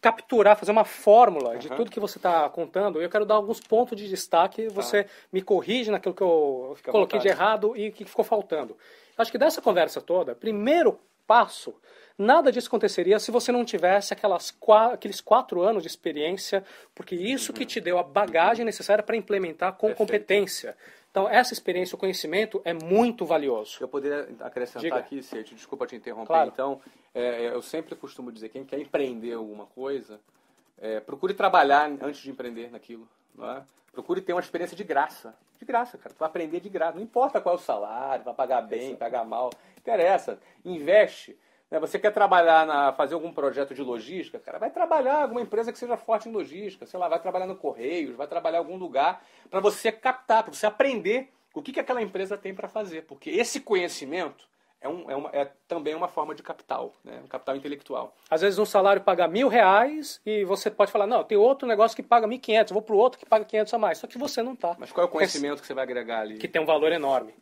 capturar, fazer uma fórmula uhum. de tudo que você está contando. Eu quero dar alguns pontos de destaque. Tá. Você tá. me corrige naquilo que eu Fica coloquei vontade. de errado e que ficou faltando. Acho que dessa conversa toda, primeiro passo, nada disso aconteceria se você não tivesse aquelas, aqueles quatro anos de experiência, porque isso uhum. que te deu a bagagem necessária para implementar com Perfeito. competência. Então, essa experiência, o conhecimento é muito valioso. Eu poderia acrescentar Diga. aqui, Sérgio, desculpa te interromper, claro. então, é, é, eu sempre costumo dizer, quem quer empreender alguma coisa, é, procure trabalhar antes de empreender naquilo. Não é? Procure ter uma experiência de graça. De graça, cara. Tu vai aprender de graça. Não importa qual é o salário, vai pagar bem, pagar mal. Interessa. Investe. Né? Você quer trabalhar, na, fazer algum projeto de logística, cara, vai trabalhar alguma empresa que seja forte em logística. Sei lá, vai trabalhar no Correios, vai trabalhar em algum lugar para você captar, para você aprender o que, que aquela empresa tem para fazer. Porque esse conhecimento é, um, é, uma, é também uma forma de capital, né? um capital intelectual. Às vezes um salário paga mil reais e você pode falar, não, tem outro negócio que paga mil quinhentos, vou para o outro que paga quinhentos a mais. Só que você não está. Mas qual é o conhecimento que você vai agregar ali? Que tem um valor enorme.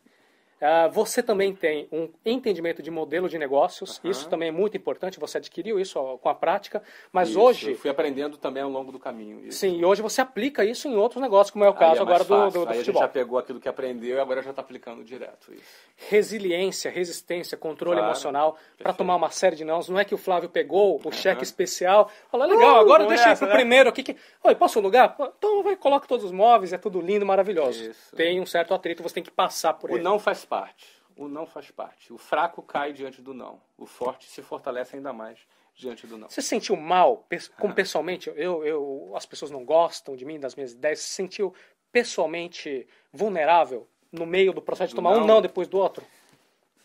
Ah, você também tem um entendimento de modelo de negócios, uhum. isso também é muito importante, você adquiriu isso com a prática, mas isso, hoje... Eu fui aprendendo também ao longo do caminho. Isso. Sim, e hoje você aplica isso em outros negócios, como é o caso é agora fácil. do, do, do Aí futebol. já pegou aquilo que aprendeu e agora já está aplicando direto. Isso. Resiliência, resistência, controle claro, emocional, para tomar uma série de nós. Não é que o Flávio pegou o uhum. cheque especial, falou, ah, legal, uh, agora deixa é essa, né? primeiro aqui. Que... Oi, posso lugar? Então vai, coloca todos os móveis, é tudo lindo, maravilhoso. Isso. Tem um certo atrito, você tem que passar por o ele. não faz parte, o não faz parte. O fraco cai diante do não, o forte se fortalece ainda mais diante do não. Você sentiu mal, *laughs* como pessoalmente, eu, eu, as pessoas não gostam de mim, das minhas ideias, você sentiu pessoalmente vulnerável no meio do processo de tomar não. um não depois do outro?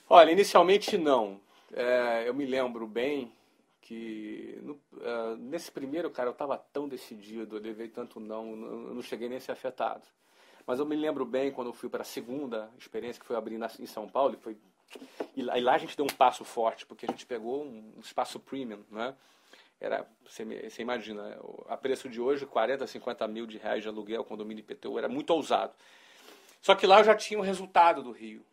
Olha, inicialmente não. É, eu me lembro bem que no, uh, nesse primeiro, cara, eu estava tão decidido, eu levei tanto não, eu não cheguei nem a ser afetado. Mas eu me lembro bem quando eu fui para a segunda experiência que foi abrir na, em São Paulo, foi e lá, e lá, a gente deu um passo forte, porque a gente pegou um espaço premium, né? Era, você, imagina, a preço de hoje, 40, 50 mil de reais de aluguel, condomínio IPTU, era muito ousado. Só que lá eu já tinha o um resultado do Rio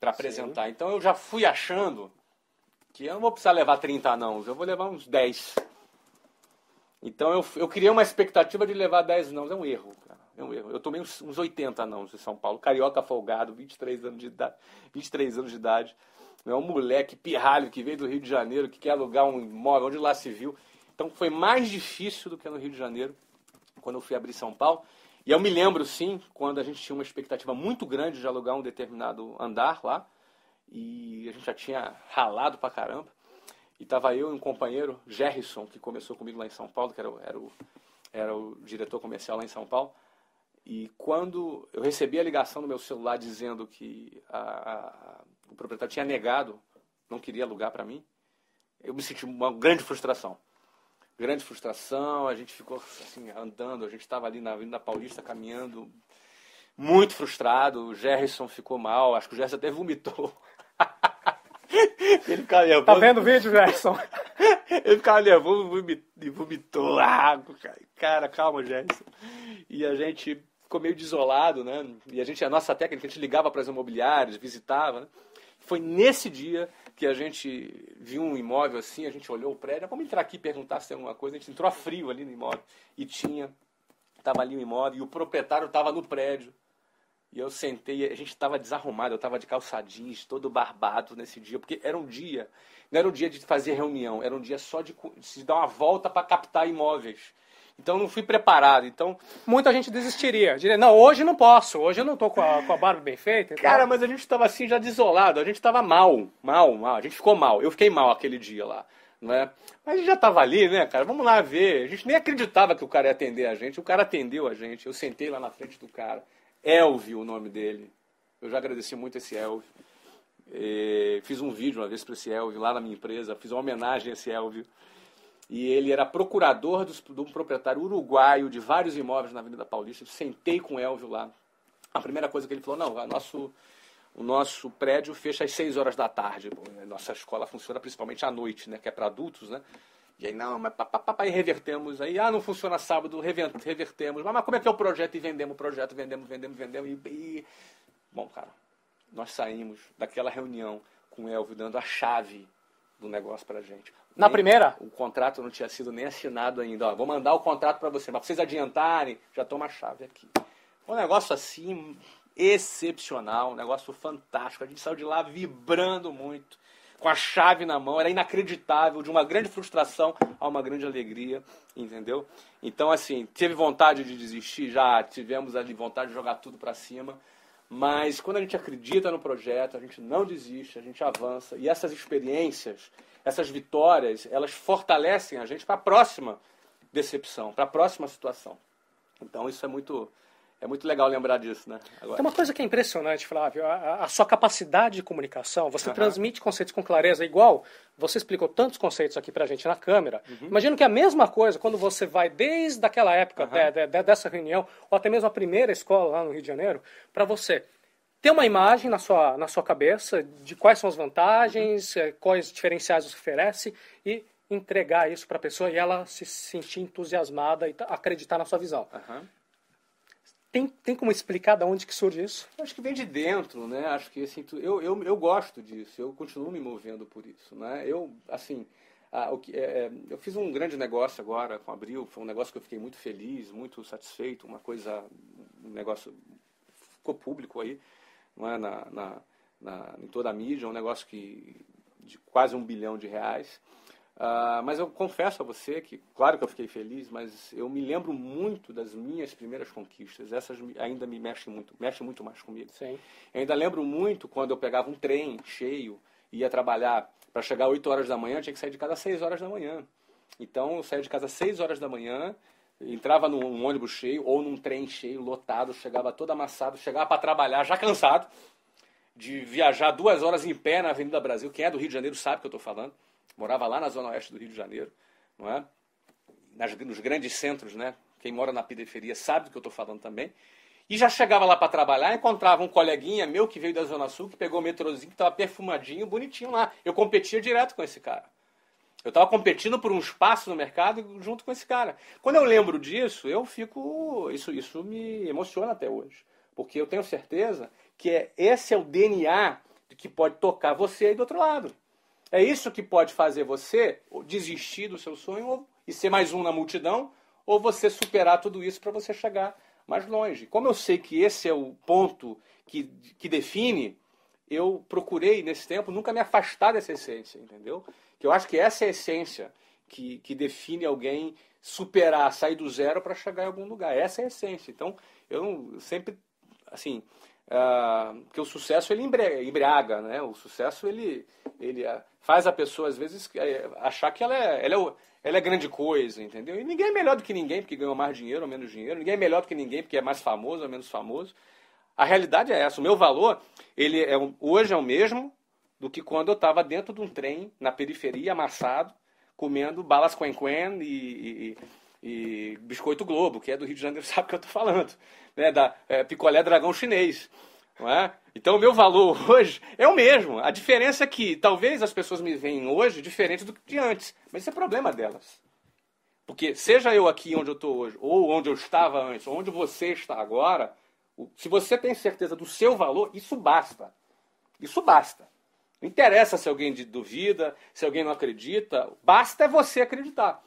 para apresentar. Sim. Então eu já fui achando que eu não vou precisar levar 30 anãos, eu vou levar uns 10. Então eu, eu criei uma expectativa de levar 10 anãos, é um erro, cara. É um erro. Eu tomei uns, uns 80 anãos em São Paulo. Carioca folgado, 23 anos de idade. 23 anos de idade. é um moleque pirralho que veio do Rio de Janeiro, que quer alugar um imóvel, onde lá se viu. Então foi mais difícil do que no Rio de Janeiro, quando eu fui abrir São Paulo. E eu me lembro, sim, quando a gente tinha uma expectativa muito grande de alugar um determinado andar lá. E a gente já tinha ralado pra caramba. E tava eu e um companheiro, Gerrison, que começou comigo lá em São Paulo, que era, era, o, era o diretor comercial lá em São Paulo. E quando eu recebi a ligação no meu celular dizendo que a, a, o proprietário tinha negado, não queria alugar para mim, eu me senti uma grande frustração. Grande frustração, a gente ficou assim, andando, a gente estava ali na Avenida Paulista caminhando, muito frustrado. O Gerson ficou mal, acho que o Gerson até vomitou. *laughs* Ele ficava nervoso. Tá vendo o vídeo, Gerson? *laughs* Ele ficava nervoso e vomitou. água cara, calma, Gerson. E a gente ficou meio desolado, né? E a gente, a nossa técnica, a gente ligava para as imobiliárias, visitava, né? Foi nesse dia que a gente viu um imóvel assim, a gente olhou o prédio, vamos entrar aqui e perguntar se tem é alguma coisa. A gente entrou a frio ali no imóvel e tinha, estava ali o imóvel e o proprietário estava no prédio. E eu sentei, a gente estava desarrumado, eu estava de calçadinhos, todo barbado nesse dia, porque era um dia, não era um dia de fazer reunião, era um dia só de se dar uma volta para captar imóveis. Então não fui preparado. Então muita gente desistiria. Diria, não, hoje não posso, hoje eu não tô com a, com a barba bem feita. Cara, tal. mas a gente tava assim já desolado, a gente tava mal, mal, mal. A gente ficou mal, eu fiquei mal aquele dia lá. Né? Mas a gente já tava ali, né, cara? Vamos lá ver. A gente nem acreditava que o cara ia atender a gente. O cara atendeu a gente. Eu sentei lá na frente do cara. Elvio, o nome dele. Eu já agradeci muito esse Elvio. E fiz um vídeo uma vez para esse Elvio lá na minha empresa. Fiz uma homenagem a esse Elvio e ele era procurador dos, de um proprietário uruguaio de vários imóveis na Avenida Paulista. Eu sentei com o Elvio lá. A primeira coisa que ele falou, não, nosso, o nosso prédio fecha às 6 horas da tarde. Nossa escola funciona principalmente à noite, né? Que é para adultos, né? E aí, não, mas papapá, e revertemos. Aí, ah, não funciona sábado, revertemos. Mas, mas, como é que é o projeto? E vendemos o projeto, vendemos, vendemos, vendemos. E, e... Bom, cara, nós saímos daquela reunião com o Elvio dando a chave do negócio para a gente. Na nem, primeira? O contrato não tinha sido nem assinado ainda. Ó, vou mandar o contrato para você, mas pra vocês adiantarem, já toma a chave aqui. Um negócio assim, excepcional, um negócio fantástico. A gente saiu de lá vibrando muito, com a chave na mão, era inacreditável, de uma grande frustração a uma grande alegria, entendeu? Então, assim, teve vontade de desistir, já tivemos ali vontade de jogar tudo para cima mas quando a gente acredita no projeto, a gente não desiste, a gente avança. E essas experiências, essas vitórias, elas fortalecem a gente para a próxima decepção, para a próxima situação. Então isso é muito é muito legal lembrar disso, né? Agora. Tem é uma coisa que é impressionante, Flávio, a, a sua capacidade de comunicação. Você uhum. transmite conceitos com clareza igual. Você explicou tantos conceitos aqui pra gente na câmera. Uhum. Imagino que é a mesma coisa quando você vai desde aquela época uhum. de, de, dessa reunião, ou até mesmo a primeira escola lá no Rio de Janeiro, para você ter uma imagem na sua, na sua cabeça de quais são as vantagens, uhum. eh, quais diferenciais você oferece e entregar isso para a pessoa e ela se sentir entusiasmada e acreditar na sua visão. Uhum. Tem, tem como explicar de onde que surge isso? Acho que vem de dentro, né? Acho que assim, eu, eu, eu gosto disso, eu continuo me movendo por isso, né? Eu, assim, o que, é, é, eu fiz um grande negócio agora com Abril, foi um negócio que eu fiquei muito feliz, muito satisfeito, uma coisa, um negócio ficou público aí, não é, na, na, na em toda a mídia, um negócio que de quase um bilhão de reais. Ah, mas eu confesso a você que, claro que eu fiquei feliz, mas eu me lembro muito das minhas primeiras conquistas. Essas ainda me mexem muito, mexem muito mais comigo. Sim. Eu ainda lembro muito quando eu pegava um trem cheio, ia trabalhar para chegar 8 horas da manhã, tinha que sair de casa às 6 horas da manhã. Então eu saía de casa às 6 horas da manhã, entrava num ônibus cheio ou num trem cheio, lotado, chegava todo amassado, chegava para trabalhar já cansado de viajar duas horas em pé na Avenida Brasil. Quem é do Rio de Janeiro sabe o que eu estou falando morava lá na zona oeste do Rio de Janeiro, não é? Nas, nos grandes centros, né? Quem mora na periferia sabe do que eu estou falando também. E já chegava lá para trabalhar, encontrava um coleguinha meu que veio da Zona Sul, que pegou o metrôzinho que estava perfumadinho, bonitinho lá. Eu competia direto com esse cara. Eu estava competindo por um espaço no mercado junto com esse cara. Quando eu lembro disso, eu fico. Isso, isso me emociona até hoje. Porque eu tenho certeza que é, esse é o DNA que pode tocar você aí do outro lado. É isso que pode fazer você desistir do seu sonho e ser mais um na multidão, ou você superar tudo isso para você chegar mais longe. Como eu sei que esse é o ponto que, que define, eu procurei nesse tempo nunca me afastar dessa essência, entendeu? Que eu acho que essa é a essência que, que define alguém superar, sair do zero para chegar em algum lugar. Essa é a essência. Então, eu sempre, assim, Uh, o sucesso ele embriaga, né? O sucesso ele, ele ah, faz a pessoa às vezes eh, achar que ela é, ela, é, ela é grande coisa, entendeu? E ninguém é melhor do que ninguém porque ganhou mais dinheiro ou menos dinheiro, ninguém é melhor do que ninguém porque é mais famoso ou menos famoso. A realidade é essa. O meu valor ele é hoje é o mesmo do que quando eu estava dentro de um trem na periferia amassado comendo balas quen-quen e, e, e Biscoito Globo, que é do Rio de Janeiro, *laughs* sabe o que eu estou falando, né? Da é, picolé dragão chinês, não é? Então o meu valor hoje é o mesmo. A diferença é que talvez as pessoas me veem hoje diferente do que de antes, mas isso é problema delas. Porque seja eu aqui onde eu estou hoje, ou onde eu estava antes, ou onde você está agora, se você tem certeza do seu valor, isso basta. Isso basta. Não interessa se alguém duvida, se alguém não acredita, basta é você acreditar.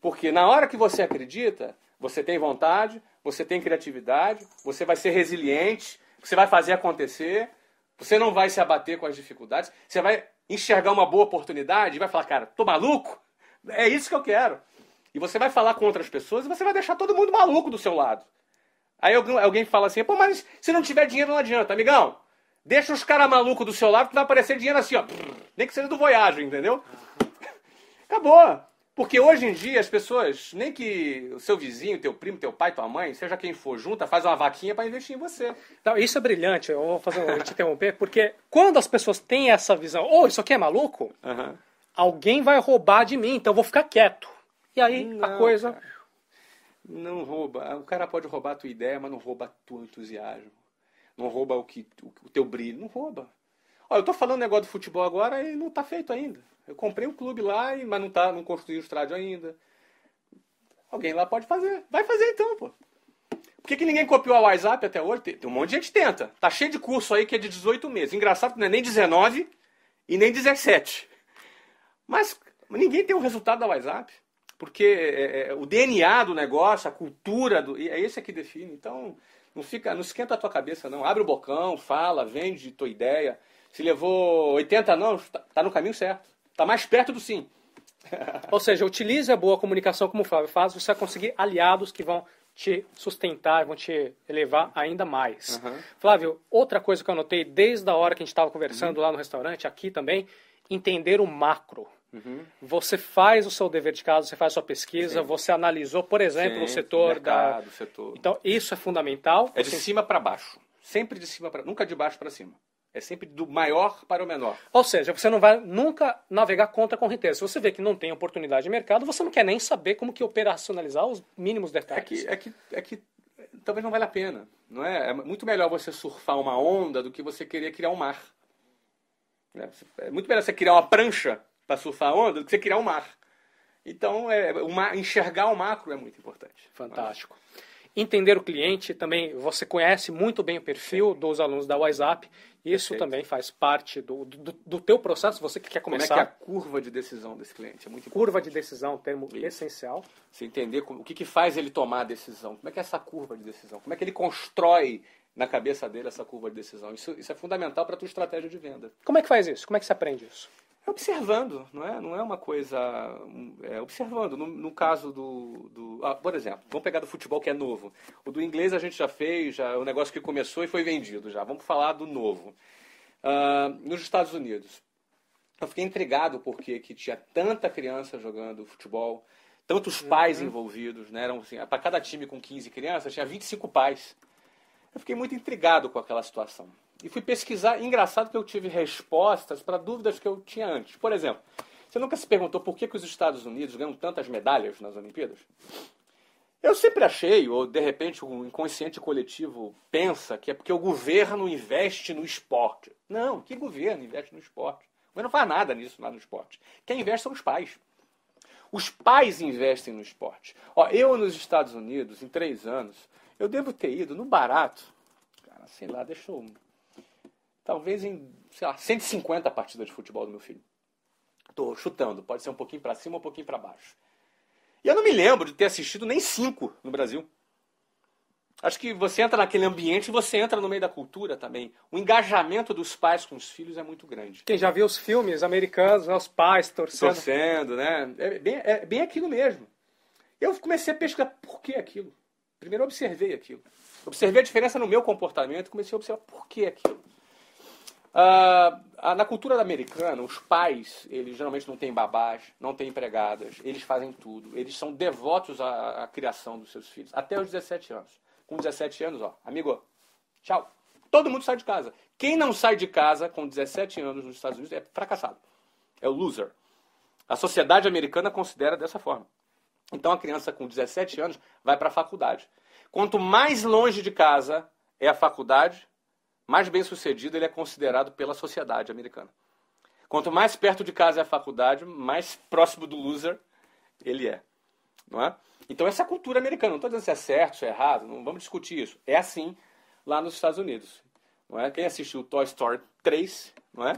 Porque na hora que você acredita, você tem vontade, você tem criatividade, você vai ser resiliente, você vai fazer acontecer, você não vai se abater com as dificuldades, você vai enxergar uma boa oportunidade e vai falar, cara, tô maluco? É isso que eu quero. E você vai falar com outras pessoas e você vai deixar todo mundo maluco do seu lado. Aí alguém fala assim, pô, mas se não tiver dinheiro não adianta, amigão. Deixa os caras malucos do seu lado que vai aparecer dinheiro assim, ó. Nem que seja do Voyage, entendeu? *laughs* Acabou. Porque hoje em dia as pessoas, nem que o seu vizinho, teu primo, teu pai, tua mãe, seja quem for, junta, faz uma vaquinha para investir em você. Não, isso é brilhante, eu vou fazer eu te interromper, porque quando as pessoas têm essa visão, ou oh, isso aqui é maluco, uhum. alguém vai roubar de mim, então eu vou ficar quieto. E aí não, a coisa. Cara. Não rouba. O cara pode roubar a tua ideia, mas não rouba o teu entusiasmo. Não rouba o, que, o teu brilho. Não rouba eu tô falando negócio do futebol agora e não tá feito ainda. Eu comprei o um clube lá, mas não, tá, não construí o estádio ainda. Alguém lá pode fazer. Vai fazer então, pô. Por que, que ninguém copiou a WhatsApp até hoje? Tem, um monte de gente tenta. Tá cheio de curso aí que é de 18 meses. Engraçado que não é nem 19 e nem 17. Mas ninguém tem o resultado da WhatsApp. Porque é, é, o DNA do negócio, a cultura, do, é esse que define. Então, não fica, não esquenta a tua cabeça, não. Abre o bocão, fala, vende tua ideia. Se levou 80 não, está tá no caminho certo. Está mais perto do sim. *laughs* Ou seja, utilize a boa comunicação como o Flávio faz, você vai conseguir aliados que vão te sustentar, vão te elevar ainda mais. Uhum. Flávio, outra coisa que eu notei desde a hora que a gente estava conversando uhum. lá no restaurante, aqui também, entender o macro. Uhum. Você faz o seu dever de casa, você faz a sua pesquisa, Sim. você analisou, por exemplo, Sim, o setor mercado, da. Setor. Então, isso é fundamental. É de você... Assim, cima para baixo. Sempre de cima para nunca de baixo para cima. É sempre do maior para o menor. Ou seja, você não vai nunca navegar contra a correnteza. Se você vê que não tem oportunidade de mercado, você não quer nem saber como que operacionalizar os mínimos detalhes. É que, é que, é que talvez não vale a pena. Não é? é muito melhor você surfar uma onda do que você querer criar um mar. Né? É muito melhor você criar uma prancha para surfar a onda do que você criar um mar. Então, é, uma, enxergar o macro é muito importante. Fantástico. Mas entender o cliente, também você conhece muito bem o perfil Sim. dos alunos da WhatsApp, isso Perfeito. também faz parte do, do, do, teu processo, você que quer começar. Como é que é a curva de decisão desse cliente? É muito Curva de decisão, termo isso. essencial. Você entender como, o que, que faz ele tomar a decisão, como é que é essa curva de decisão, como é que ele constrói na cabeça dele essa curva de decisão. Isso, isso é fundamental para a tua estratégia de venda. Como é que faz isso? Como é que você aprende isso? É observando, não é, não é uma coisa. É observando. No, no caso do. do ah, por exemplo, vamos pegar do futebol que é novo. O do inglês a gente já fez, já, é um negócio que começou e foi vendido já. Vamos falar do novo. Uh, nos Estados Unidos. Eu fiquei intrigado porque que tinha tanta criança jogando futebol, tantos uhum. pais envolvidos, né? Eram assim, para cada time com 15 crianças, tinha 25 pais. Eu fiquei muito intrigado com aquela situação. E fui pesquisar, engraçado que eu tive respostas para dúvidas que eu tinha antes. Por exemplo, você nunca se perguntou por que, que os Estados Unidos ganham tantas medalhas nas Olimpíadas? Eu sempre achei, ou de repente o um inconsciente coletivo pensa que é porque o governo investe no esporte. Não, que governo investe no esporte? O governo não faz nada nisso lá no esporte. Quem investe são os pais. Os pais investem no esporte. Ó, eu nos Estados Unidos, em três anos, eu devo ter ido no barato, cara, sei lá, deixa eu talvez em, sei lá, 150 partidas de futebol do meu filho. Estou chutando, pode ser um pouquinho para cima, um pouquinho para baixo. E eu não me lembro de ter assistido nem cinco no Brasil. Acho que você entra naquele ambiente e você entra no meio da cultura também. O engajamento dos pais com os filhos é muito grande. Quem já viu os filmes americanos, né, os pais torcendo. Torcendo, né? É bem, é bem aquilo mesmo. Eu comecei a pesquisar por que aquilo. Primeiro observei aquilo. Observei a diferença no meu comportamento e comecei a observar por que aquilo. Ah, na cultura americana, os pais, eles geralmente não têm babás, não têm empregadas, eles fazem tudo. Eles são devotos à, à criação dos seus filhos, até os 17 anos. Com 17 anos, ó, amigo, tchau. Todo mundo sai de casa. Quem não sai de casa com 17 anos nos Estados Unidos é fracassado. É o loser. A sociedade americana considera dessa forma. Então a criança com 17 anos vai para a faculdade. Quanto mais longe de casa é a faculdade, mais bem sucedido ele é considerado pela sociedade americana. Quanto mais perto de casa é a faculdade, mais próximo do loser ele é. Não é? Então, essa cultura americana. Não estou dizendo se é certo, se é errado, não vamos discutir isso. É assim lá nos Estados Unidos. Não é? Quem assistiu Toy Story 3, não é?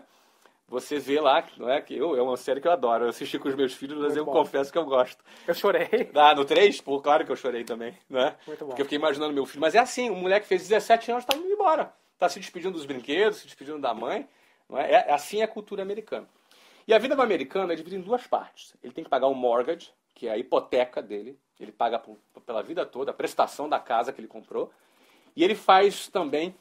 você vê lá, não é? Que eu, é uma série que eu adoro. Eu assisti com os meus filhos, mas Muito eu bom. confesso que eu gosto. Eu chorei. Ah, no 3? Pô, claro que eu chorei também, né? Muito bom. Porque eu fiquei imaginando meu filho. Mas é assim, o um moleque fez 17 anos e está indo embora está se despedindo dos brinquedos, se despedindo da mãe. Não é? é? é? assim é a cultura americana. E a vida do americano é dividida em duas partes. Ele tem que pagar o mortgage, que é a hipoteca dele. Ele paga por, pela vida toda a prestação da casa que ele comprou. E ele faz também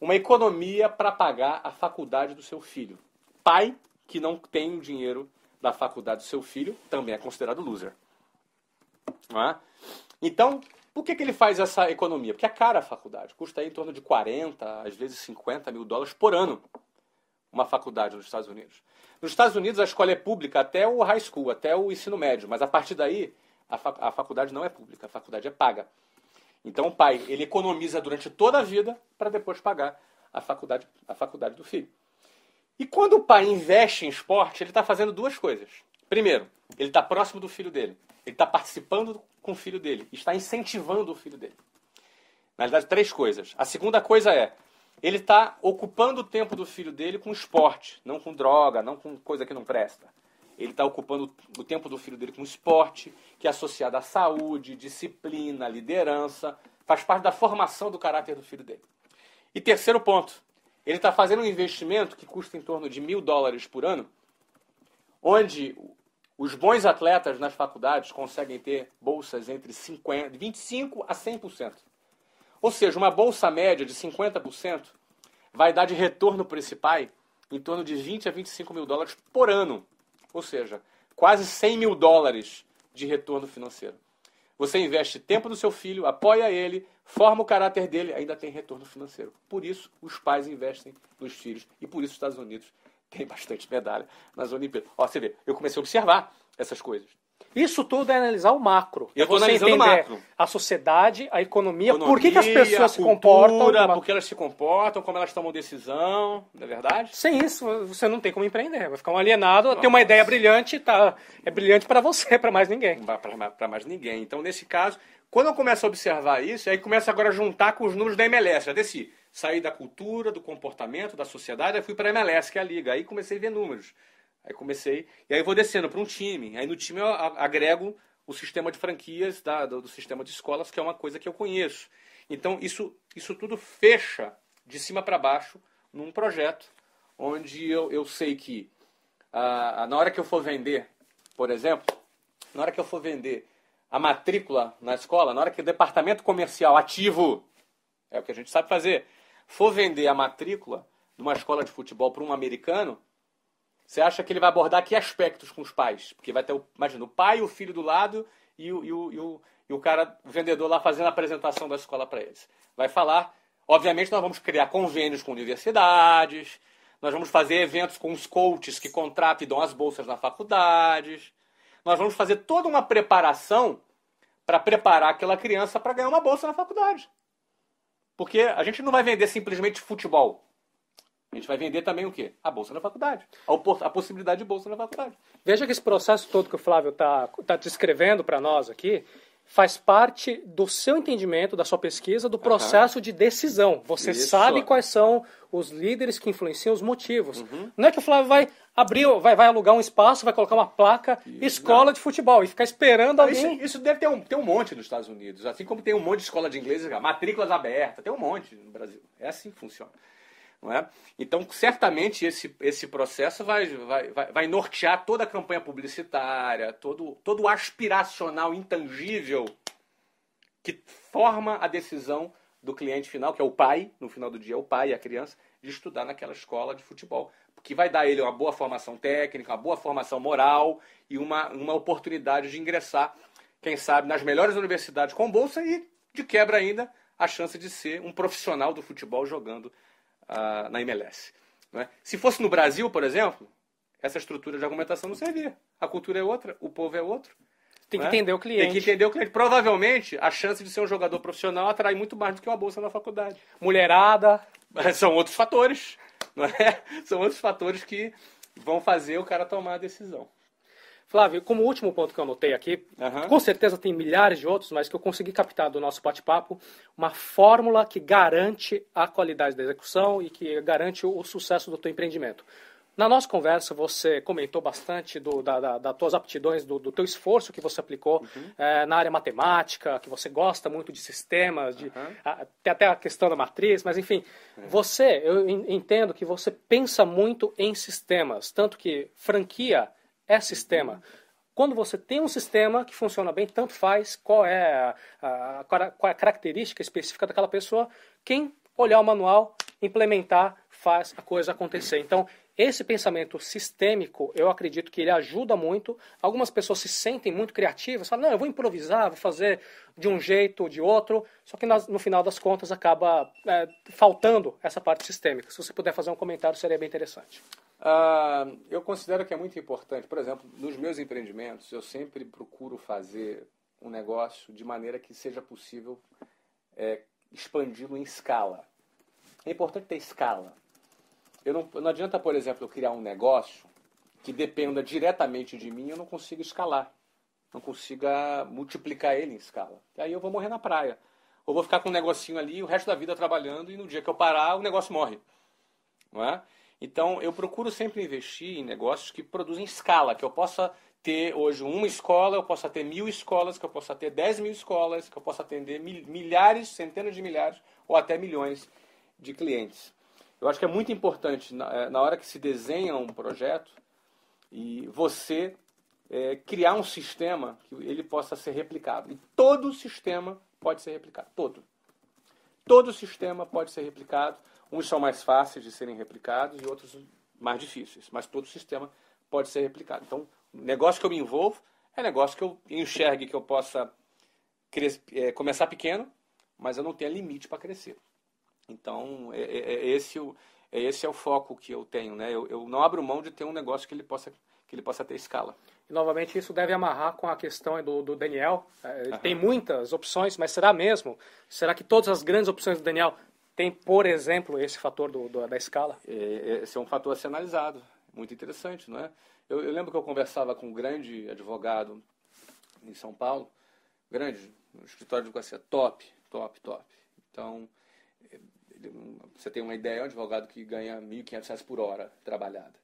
uma economia para pagar a faculdade do seu filho. Pai que não tem o dinheiro da faculdade do seu filho também é considerado loser. É? Então, por que, que ele faz essa economia? Porque é cara a faculdade, custa em torno de 40, às vezes 50 mil dólares por ano uma faculdade nos Estados Unidos. Nos Estados Unidos a escola é pública até o high school, até o ensino médio, mas a partir daí a, fac a faculdade não é pública, a faculdade é paga. Então o pai ele economiza durante toda a vida para depois pagar a faculdade, a faculdade do filho. E quando o pai investe em esporte, ele está fazendo duas coisas. Primeiro, ele está próximo do filho dele. Ele está participando com o filho dele. Está incentivando o filho dele. Na verdade, três coisas. A segunda coisa é, ele está ocupando o tempo do filho dele com esporte, não com droga, não com coisa que não presta. Ele está ocupando o tempo do filho dele com esporte, que é associado à saúde, disciplina, liderança, faz parte da formação do caráter do filho dele. E terceiro ponto, ele está fazendo um investimento que custa em torno de mil dólares por ano, onde os bons atletas nas faculdades conseguem ter bolsas entre 50, 25% a 100%. Ou seja, uma bolsa média de 50% vai dar de retorno para esse pai em torno de 20 a 25 mil dólares por ano. Ou seja, quase 100 mil dólares de retorno financeiro. Você investe tempo no seu filho, apoia ele, forma o caráter dele, ainda tem retorno financeiro. Por isso, os pais investem nos filhos e por isso os Estados Unidos tem bastante medalha nas Olimpíadas. Ó, você vê, eu comecei a observar essas coisas. Isso tudo é analisar o macro. Eu estou é analisando o macro. A sociedade, a economia, economia por que, que as pessoas se comportam. Cultura, por que elas se comportam, como elas tomam decisão, não é verdade? Sem isso, você não tem como empreender. Vai ficar um alienado, Nossa. ter uma ideia brilhante, tá, é brilhante para você, *laughs* para mais ninguém. Para mais ninguém. Então, nesse caso, quando eu começo a observar isso, aí começa agora a juntar com os números da MLS. Já desci saí da cultura, do comportamento, da sociedade, aí fui para a MLS, que é a liga. Aí comecei a ver números. Aí comecei. E aí vou descendo para um time. Aí no time eu agrego o sistema de franquias da, do, do, sistema de escolas, que é uma coisa que eu conheço. Então isso, isso tudo fecha de cima para baixo num projeto onde eu, eu sei que ah, na hora que eu for vender, por exemplo, na hora que eu for vender a matrícula na escola, na hora que o departamento comercial ativo, é o que a gente sabe fazer, for vender a matrícula de uma escola de futebol para um americano, você acha que ele vai abordar que aspectos com os pais? Porque vai ter, o, imagina, o pai, o filho do lado e o, e o, e o, e o cara, o vendedor lá fazendo a apresentação da escola para eles. Vai falar, obviamente, nós vamos criar convênios com universidades, nós vamos fazer eventos com os coaches que contratam e dão as bolsas na faculdades. Nós vamos fazer toda uma preparação para preparar aquela criança para ganhar uma bolsa na faculdade. Porque a gente não vai vender simplesmente futebol. A gente vai vender também o quê? A bolsa na faculdade. A, possibilidade de bolsa na faculdade. Veja que esse processo todo que o Flávio está tá descrevendo para nós aqui, faz parte do seu entendimento, da sua pesquisa, do processo uhum. de decisão. Você Isso. sabe quais são os líderes que influenciam os motivos. Uhum. Não é que o Flávio vai abrir, vai, vai alugar um espaço, vai colocar uma placa escola não. de futebol e ficar esperando alguém. Isso, isso, deve ter um, ter um monte nos Estados Unidos, assim como tem um monte de escola de inglês, matrículas abertas, tem um monte no Brasil. É assim que funciona. Não é? Então, certamente, esse, esse processo vai, vai, vai, vai nortear toda a campanha publicitária, todo, todo o aspiracional intangível que forma a decisão do cliente final, que é o pai, no final do dia é o pai e a criança, de estudar naquela escola de futebol. Que vai dar a ele uma boa formação técnica, uma boa formação moral e uma, uma oportunidade de ingressar, quem sabe, nas melhores universidades com bolsa e, de quebra ainda, a chance de ser um profissional do futebol jogando na MLS. É? Se fosse no Brasil, por exemplo, essa estrutura de argumentação não servia. A cultura é outra, o povo é outro. Tem que é? entender o cliente. Tem que entender o cliente. Provavelmente, a chance de ser um jogador profissional atrai muito mais do que uma bolsa na faculdade. Mulherada. *laughs* São outros fatores. Não é? *laughs* São outros fatores que vão fazer o cara tomar a decisão. Flávio, como último ponto que eu anotei aqui, uhum. com certeza tem milhares de outros, mas que eu consegui captar do nosso bate-papo, uma fórmula que garante a qualidade da execução e que garante o sucesso do teu empreendimento. Na nossa conversa, você comentou bastante do, da, da, das tuas aptidões, do, do teu esforço que você aplicou uhum. é, na área matemática, que você gosta muito de sistemas, de, uhum. a, tem até a questão da matriz, mas enfim, uhum. você, eu entendo que você pensa muito em sistemas, tanto que franquia é sistema. Quando você tem um sistema que funciona bem, tanto faz qual é a, a, qual é a é característica específica daquela pessoa, quem olhar o manual, implementar, faz a coisa acontecer. Então, esse pensamento sistêmico, eu acredito que ele ajuda muito. Algumas pessoas se sentem muito criativas, falam, não, eu vou improvisar, vou fazer de um jeito ou de outro, só que no final das contas acaba é, faltando essa parte sistêmica. Se você puder fazer um comentário, seria bem interessante. Ah, eu considero que é muito importante. Por exemplo, nos meus empreendimentos, eu sempre procuro fazer um negócio de maneira que seja possível é, expandi-lo em escala. É importante ter escala eu não, não adianta, por exemplo, eu criar um negócio que dependa diretamente de mim, eu não consigo escalar. Não consiga multiplicar ele em escala. E aí eu vou morrer na praia. Ou vou ficar com um negocinho ali o resto da vida trabalhando e no dia que eu parar, o negócio morre. Não é? Então, eu procuro sempre investir em negócios que produzem escala, que eu possa ter hoje uma escola, eu possa ter mil escolas, que eu possa ter dez mil escolas, que eu possa atender milhares, centenas de milhares ou até milhões de clientes. Eu acho que é muito importante, na, é, na hora que se desenha um projeto, e você é, criar um sistema que ele possa ser replicado. E todo sistema pode ser replicado. Todo. Todo sistema pode ser replicado. Uns são mais fáceis de serem replicados e outros mais difíceis. Mas todo sistema pode ser replicado. Então, negócio que eu me envolvo é negócio que eu enxergue que eu possa é, começar pequeno, mas eu não tenho limite para crescer. Então, é, é, é esse, é esse é o foco que eu tenho, né? Eu, eu, não abro mão de ter um negócio que ele possa, que ele possa ter escala. E, novamente, isso deve amarrar com a questão do, do Daniel. É, ele uhum. tem muitas opções, mas será mesmo? Será que todas as grandes opções do Daniel têm, por exemplo, esse fator do, do da escala? É, esse é um fator a ser analisado. Muito interessante, não é? Eu, eu lembro que eu conversava com um grande advogado em São Paulo, grande, no escritório de advocacia, top, top, top. Então, você tem uma ideia, é um advogado que ganha 1.500 por hora trabalhada.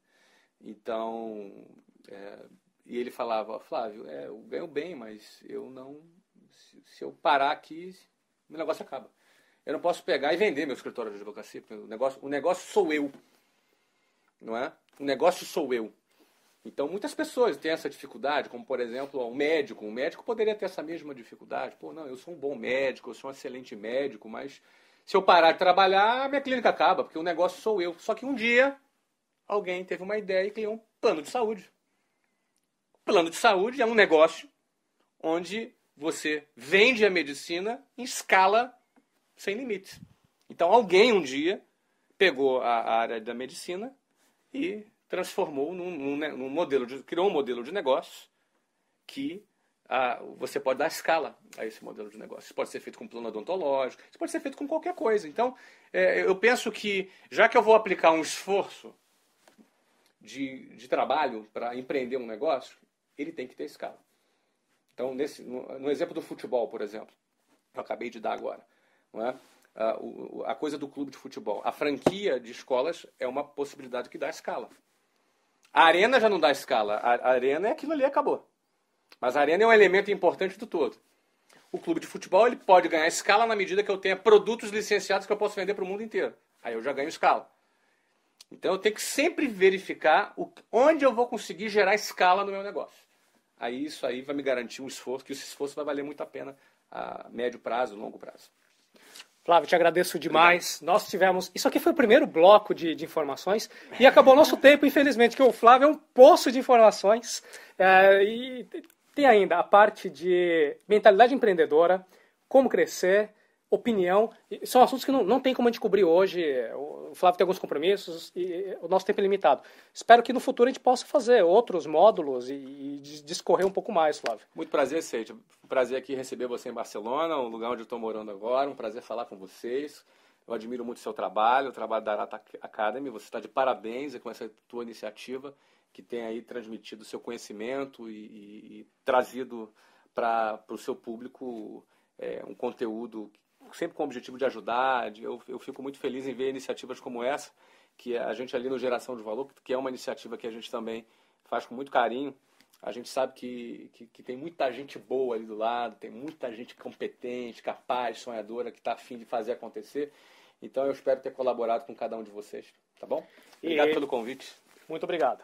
Então, é, e ele falava, Flávio, é, eu ganho bem, mas eu não, se, se eu parar aqui, o negócio acaba. Eu não posso pegar e vender meu escritório de advocacia, porque o negócio, o negócio sou eu, não é? O negócio sou eu. Então, muitas pessoas têm essa dificuldade, como por exemplo, um médico. Um médico poderia ter essa mesma dificuldade. Pô, não, eu sou um bom médico, eu sou um excelente médico, mas se eu parar de trabalhar, minha clínica acaba, porque o negócio sou eu. Só que um dia alguém teve uma ideia e criou um plano de saúde. O plano de saúde é um negócio onde você vende a medicina em escala sem limites. Então alguém um dia pegou a área da medicina e transformou num, num, né, num modelo de, criou um modelo de negócio que ah, você pode dar escala a esse modelo de negócio. Isso pode ser feito com plano odontológico, isso pode ser feito com qualquer coisa. Então, é, eu penso que, já que eu vou aplicar um esforço de, de trabalho para empreender um negócio, ele tem que ter escala. Então, nesse, no, no exemplo do futebol, por exemplo, eu acabei de dar agora, não é? A, o, a coisa do clube de futebol. A franquia de escolas é uma possibilidade que dá escala. A arena já não dá escala. A, a arena é aquilo ali, acabou. Mas a arena é um elemento importante do todo. O clube de futebol ele pode ganhar escala na medida que eu tenha produtos licenciados que eu posso vender para o mundo inteiro. Aí eu já ganho escala. Então eu tenho que sempre verificar o, onde eu vou conseguir gerar escala no meu negócio. Aí isso aí vai me garantir um esforço, que esse esforço vai valer muito a pena a médio prazo, longo prazo. Flávio, te agradeço demais. Obrigado. Nós tivemos. Isso aqui foi o primeiro bloco de, de informações e acabou nosso tempo, infelizmente, que o Flávio é um poço de informações. É, e tem ainda a parte de mentalidade empreendedora, como crescer, opinião. São assuntos que não, não tem como a gente cobrir hoje. O Flávio tem alguns compromissos e o nosso tempo é limitado. Espero que no futuro a gente possa fazer outros módulos e, e discorrer um pouco mais, Flávio. Muito prazer, seja Prazer aqui receber você em Barcelona, um lugar onde eu estou morando agora. Um prazer falar com vocês. Eu admiro muito o seu trabalho, o trabalho da Arata Academy. Você está de parabéns com essa tua iniciativa que tem aí transmitido seu conhecimento e, e, e trazido para o seu público é, um conteúdo sempre com o objetivo de ajudar. eu, eu fico muito feliz em ver iniciativas como essa, que a gente ali no Geração de Valor, que é uma iniciativa que a gente também faz com muito carinho. A gente sabe que, que, que tem muita gente boa ali do lado, tem muita gente competente, capaz, sonhadora, que está afim de fazer acontecer. Então eu espero ter colaborado com cada um de vocês, tá bom? Obrigado e... pelo convite. Muito obrigado.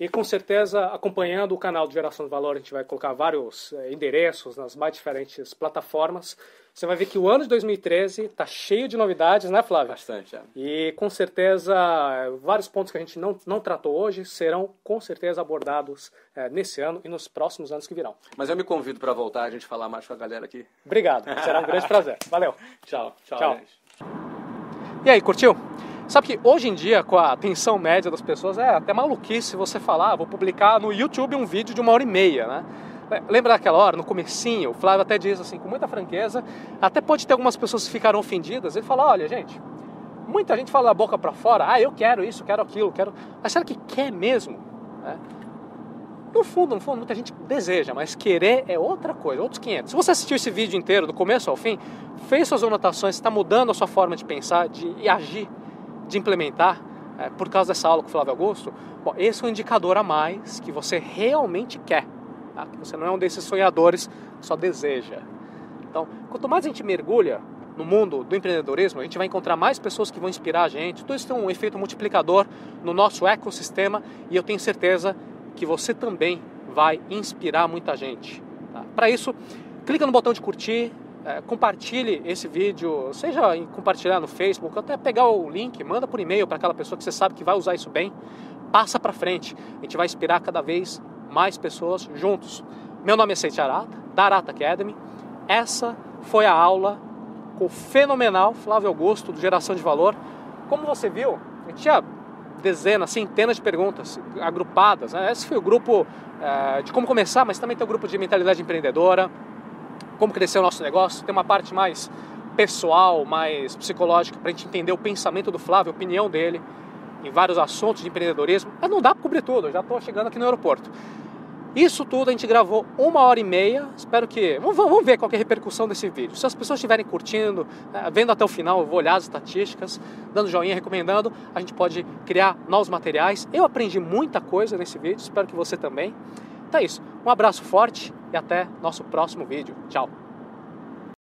E com certeza, acompanhando o canal de Geração de Valor, a gente vai colocar vários eh, endereços nas mais diferentes plataformas. Você vai ver que o ano de 2013 está cheio de novidades, né, Flávio? Bastante, é. E com certeza, vários pontos que a gente não, não tratou hoje serão com certeza abordados é, nesse ano e nos próximos anos que virão. Mas eu me convido para voltar a gente falar mais com a galera aqui. Obrigado, será um grande *laughs* prazer. Valeu. Tchau, tchau. tchau. E aí, curtiu? Sabe que hoje em dia, com a atenção média das pessoas, é até maluquice você falar, vou publicar no YouTube um vídeo de uma hora e meia, né? É, lembra daquela hora, no comecinho, o Flávio até diz assim, com muita franqueza, até pode ter algumas pessoas que ficaram ofendidas, ele fala, olha gente, muita gente fala da boca para fora, ah, eu quero isso, quero aquilo, quero... Mas será que quer mesmo? É. No fundo, no fundo, muita gente deseja, mas querer é outra coisa, outros 500. Se você assistiu esse vídeo inteiro, do começo ao fim, fez suas anotações, está mudando a sua forma de pensar de, e agir, de implementar é, por causa dessa aula com o Flávio Augusto, bom, esse é um indicador a mais que você realmente quer, tá? que você não é um desses sonhadores que só deseja. Então, quanto mais a gente mergulha no mundo do empreendedorismo, a gente vai encontrar mais pessoas que vão inspirar a gente. Tudo isso tem um efeito multiplicador no nosso ecossistema e eu tenho certeza que você também vai inspirar muita gente. Tá? Para isso, clica no botão de curtir, é, compartilhe esse vídeo, seja compartilhar no Facebook, até pegar o link, manda por e-mail para aquela pessoa que você sabe que vai usar isso bem. Passa para frente, a gente vai inspirar cada vez mais pessoas juntos. Meu nome é Seite Arata, da Arata Academy. Essa foi a aula com o fenomenal Flávio Augusto, do Geração de Valor. Como você viu, eu tinha dezenas, centenas de perguntas agrupadas. Né? Esse foi o grupo é, de como começar, mas também tem o grupo de mentalidade empreendedora, como crescer o nosso negócio, tem uma parte mais pessoal, mais psicológica, para a gente entender o pensamento do Flávio, a opinião dele em vários assuntos de empreendedorismo, mas não dá para cobrir tudo, eu já estou chegando aqui no aeroporto. Isso tudo a gente gravou uma hora e meia. Espero que. Vamos, vamos ver qual é a repercussão desse vídeo. Se as pessoas estiverem curtindo, eh, vendo até o final, eu vou olhar as estatísticas, dando joinha, recomendando, a gente pode criar novos materiais. Eu aprendi muita coisa nesse vídeo, espero que você também. Então é isso. Um abraço forte e até nosso próximo vídeo. Tchau!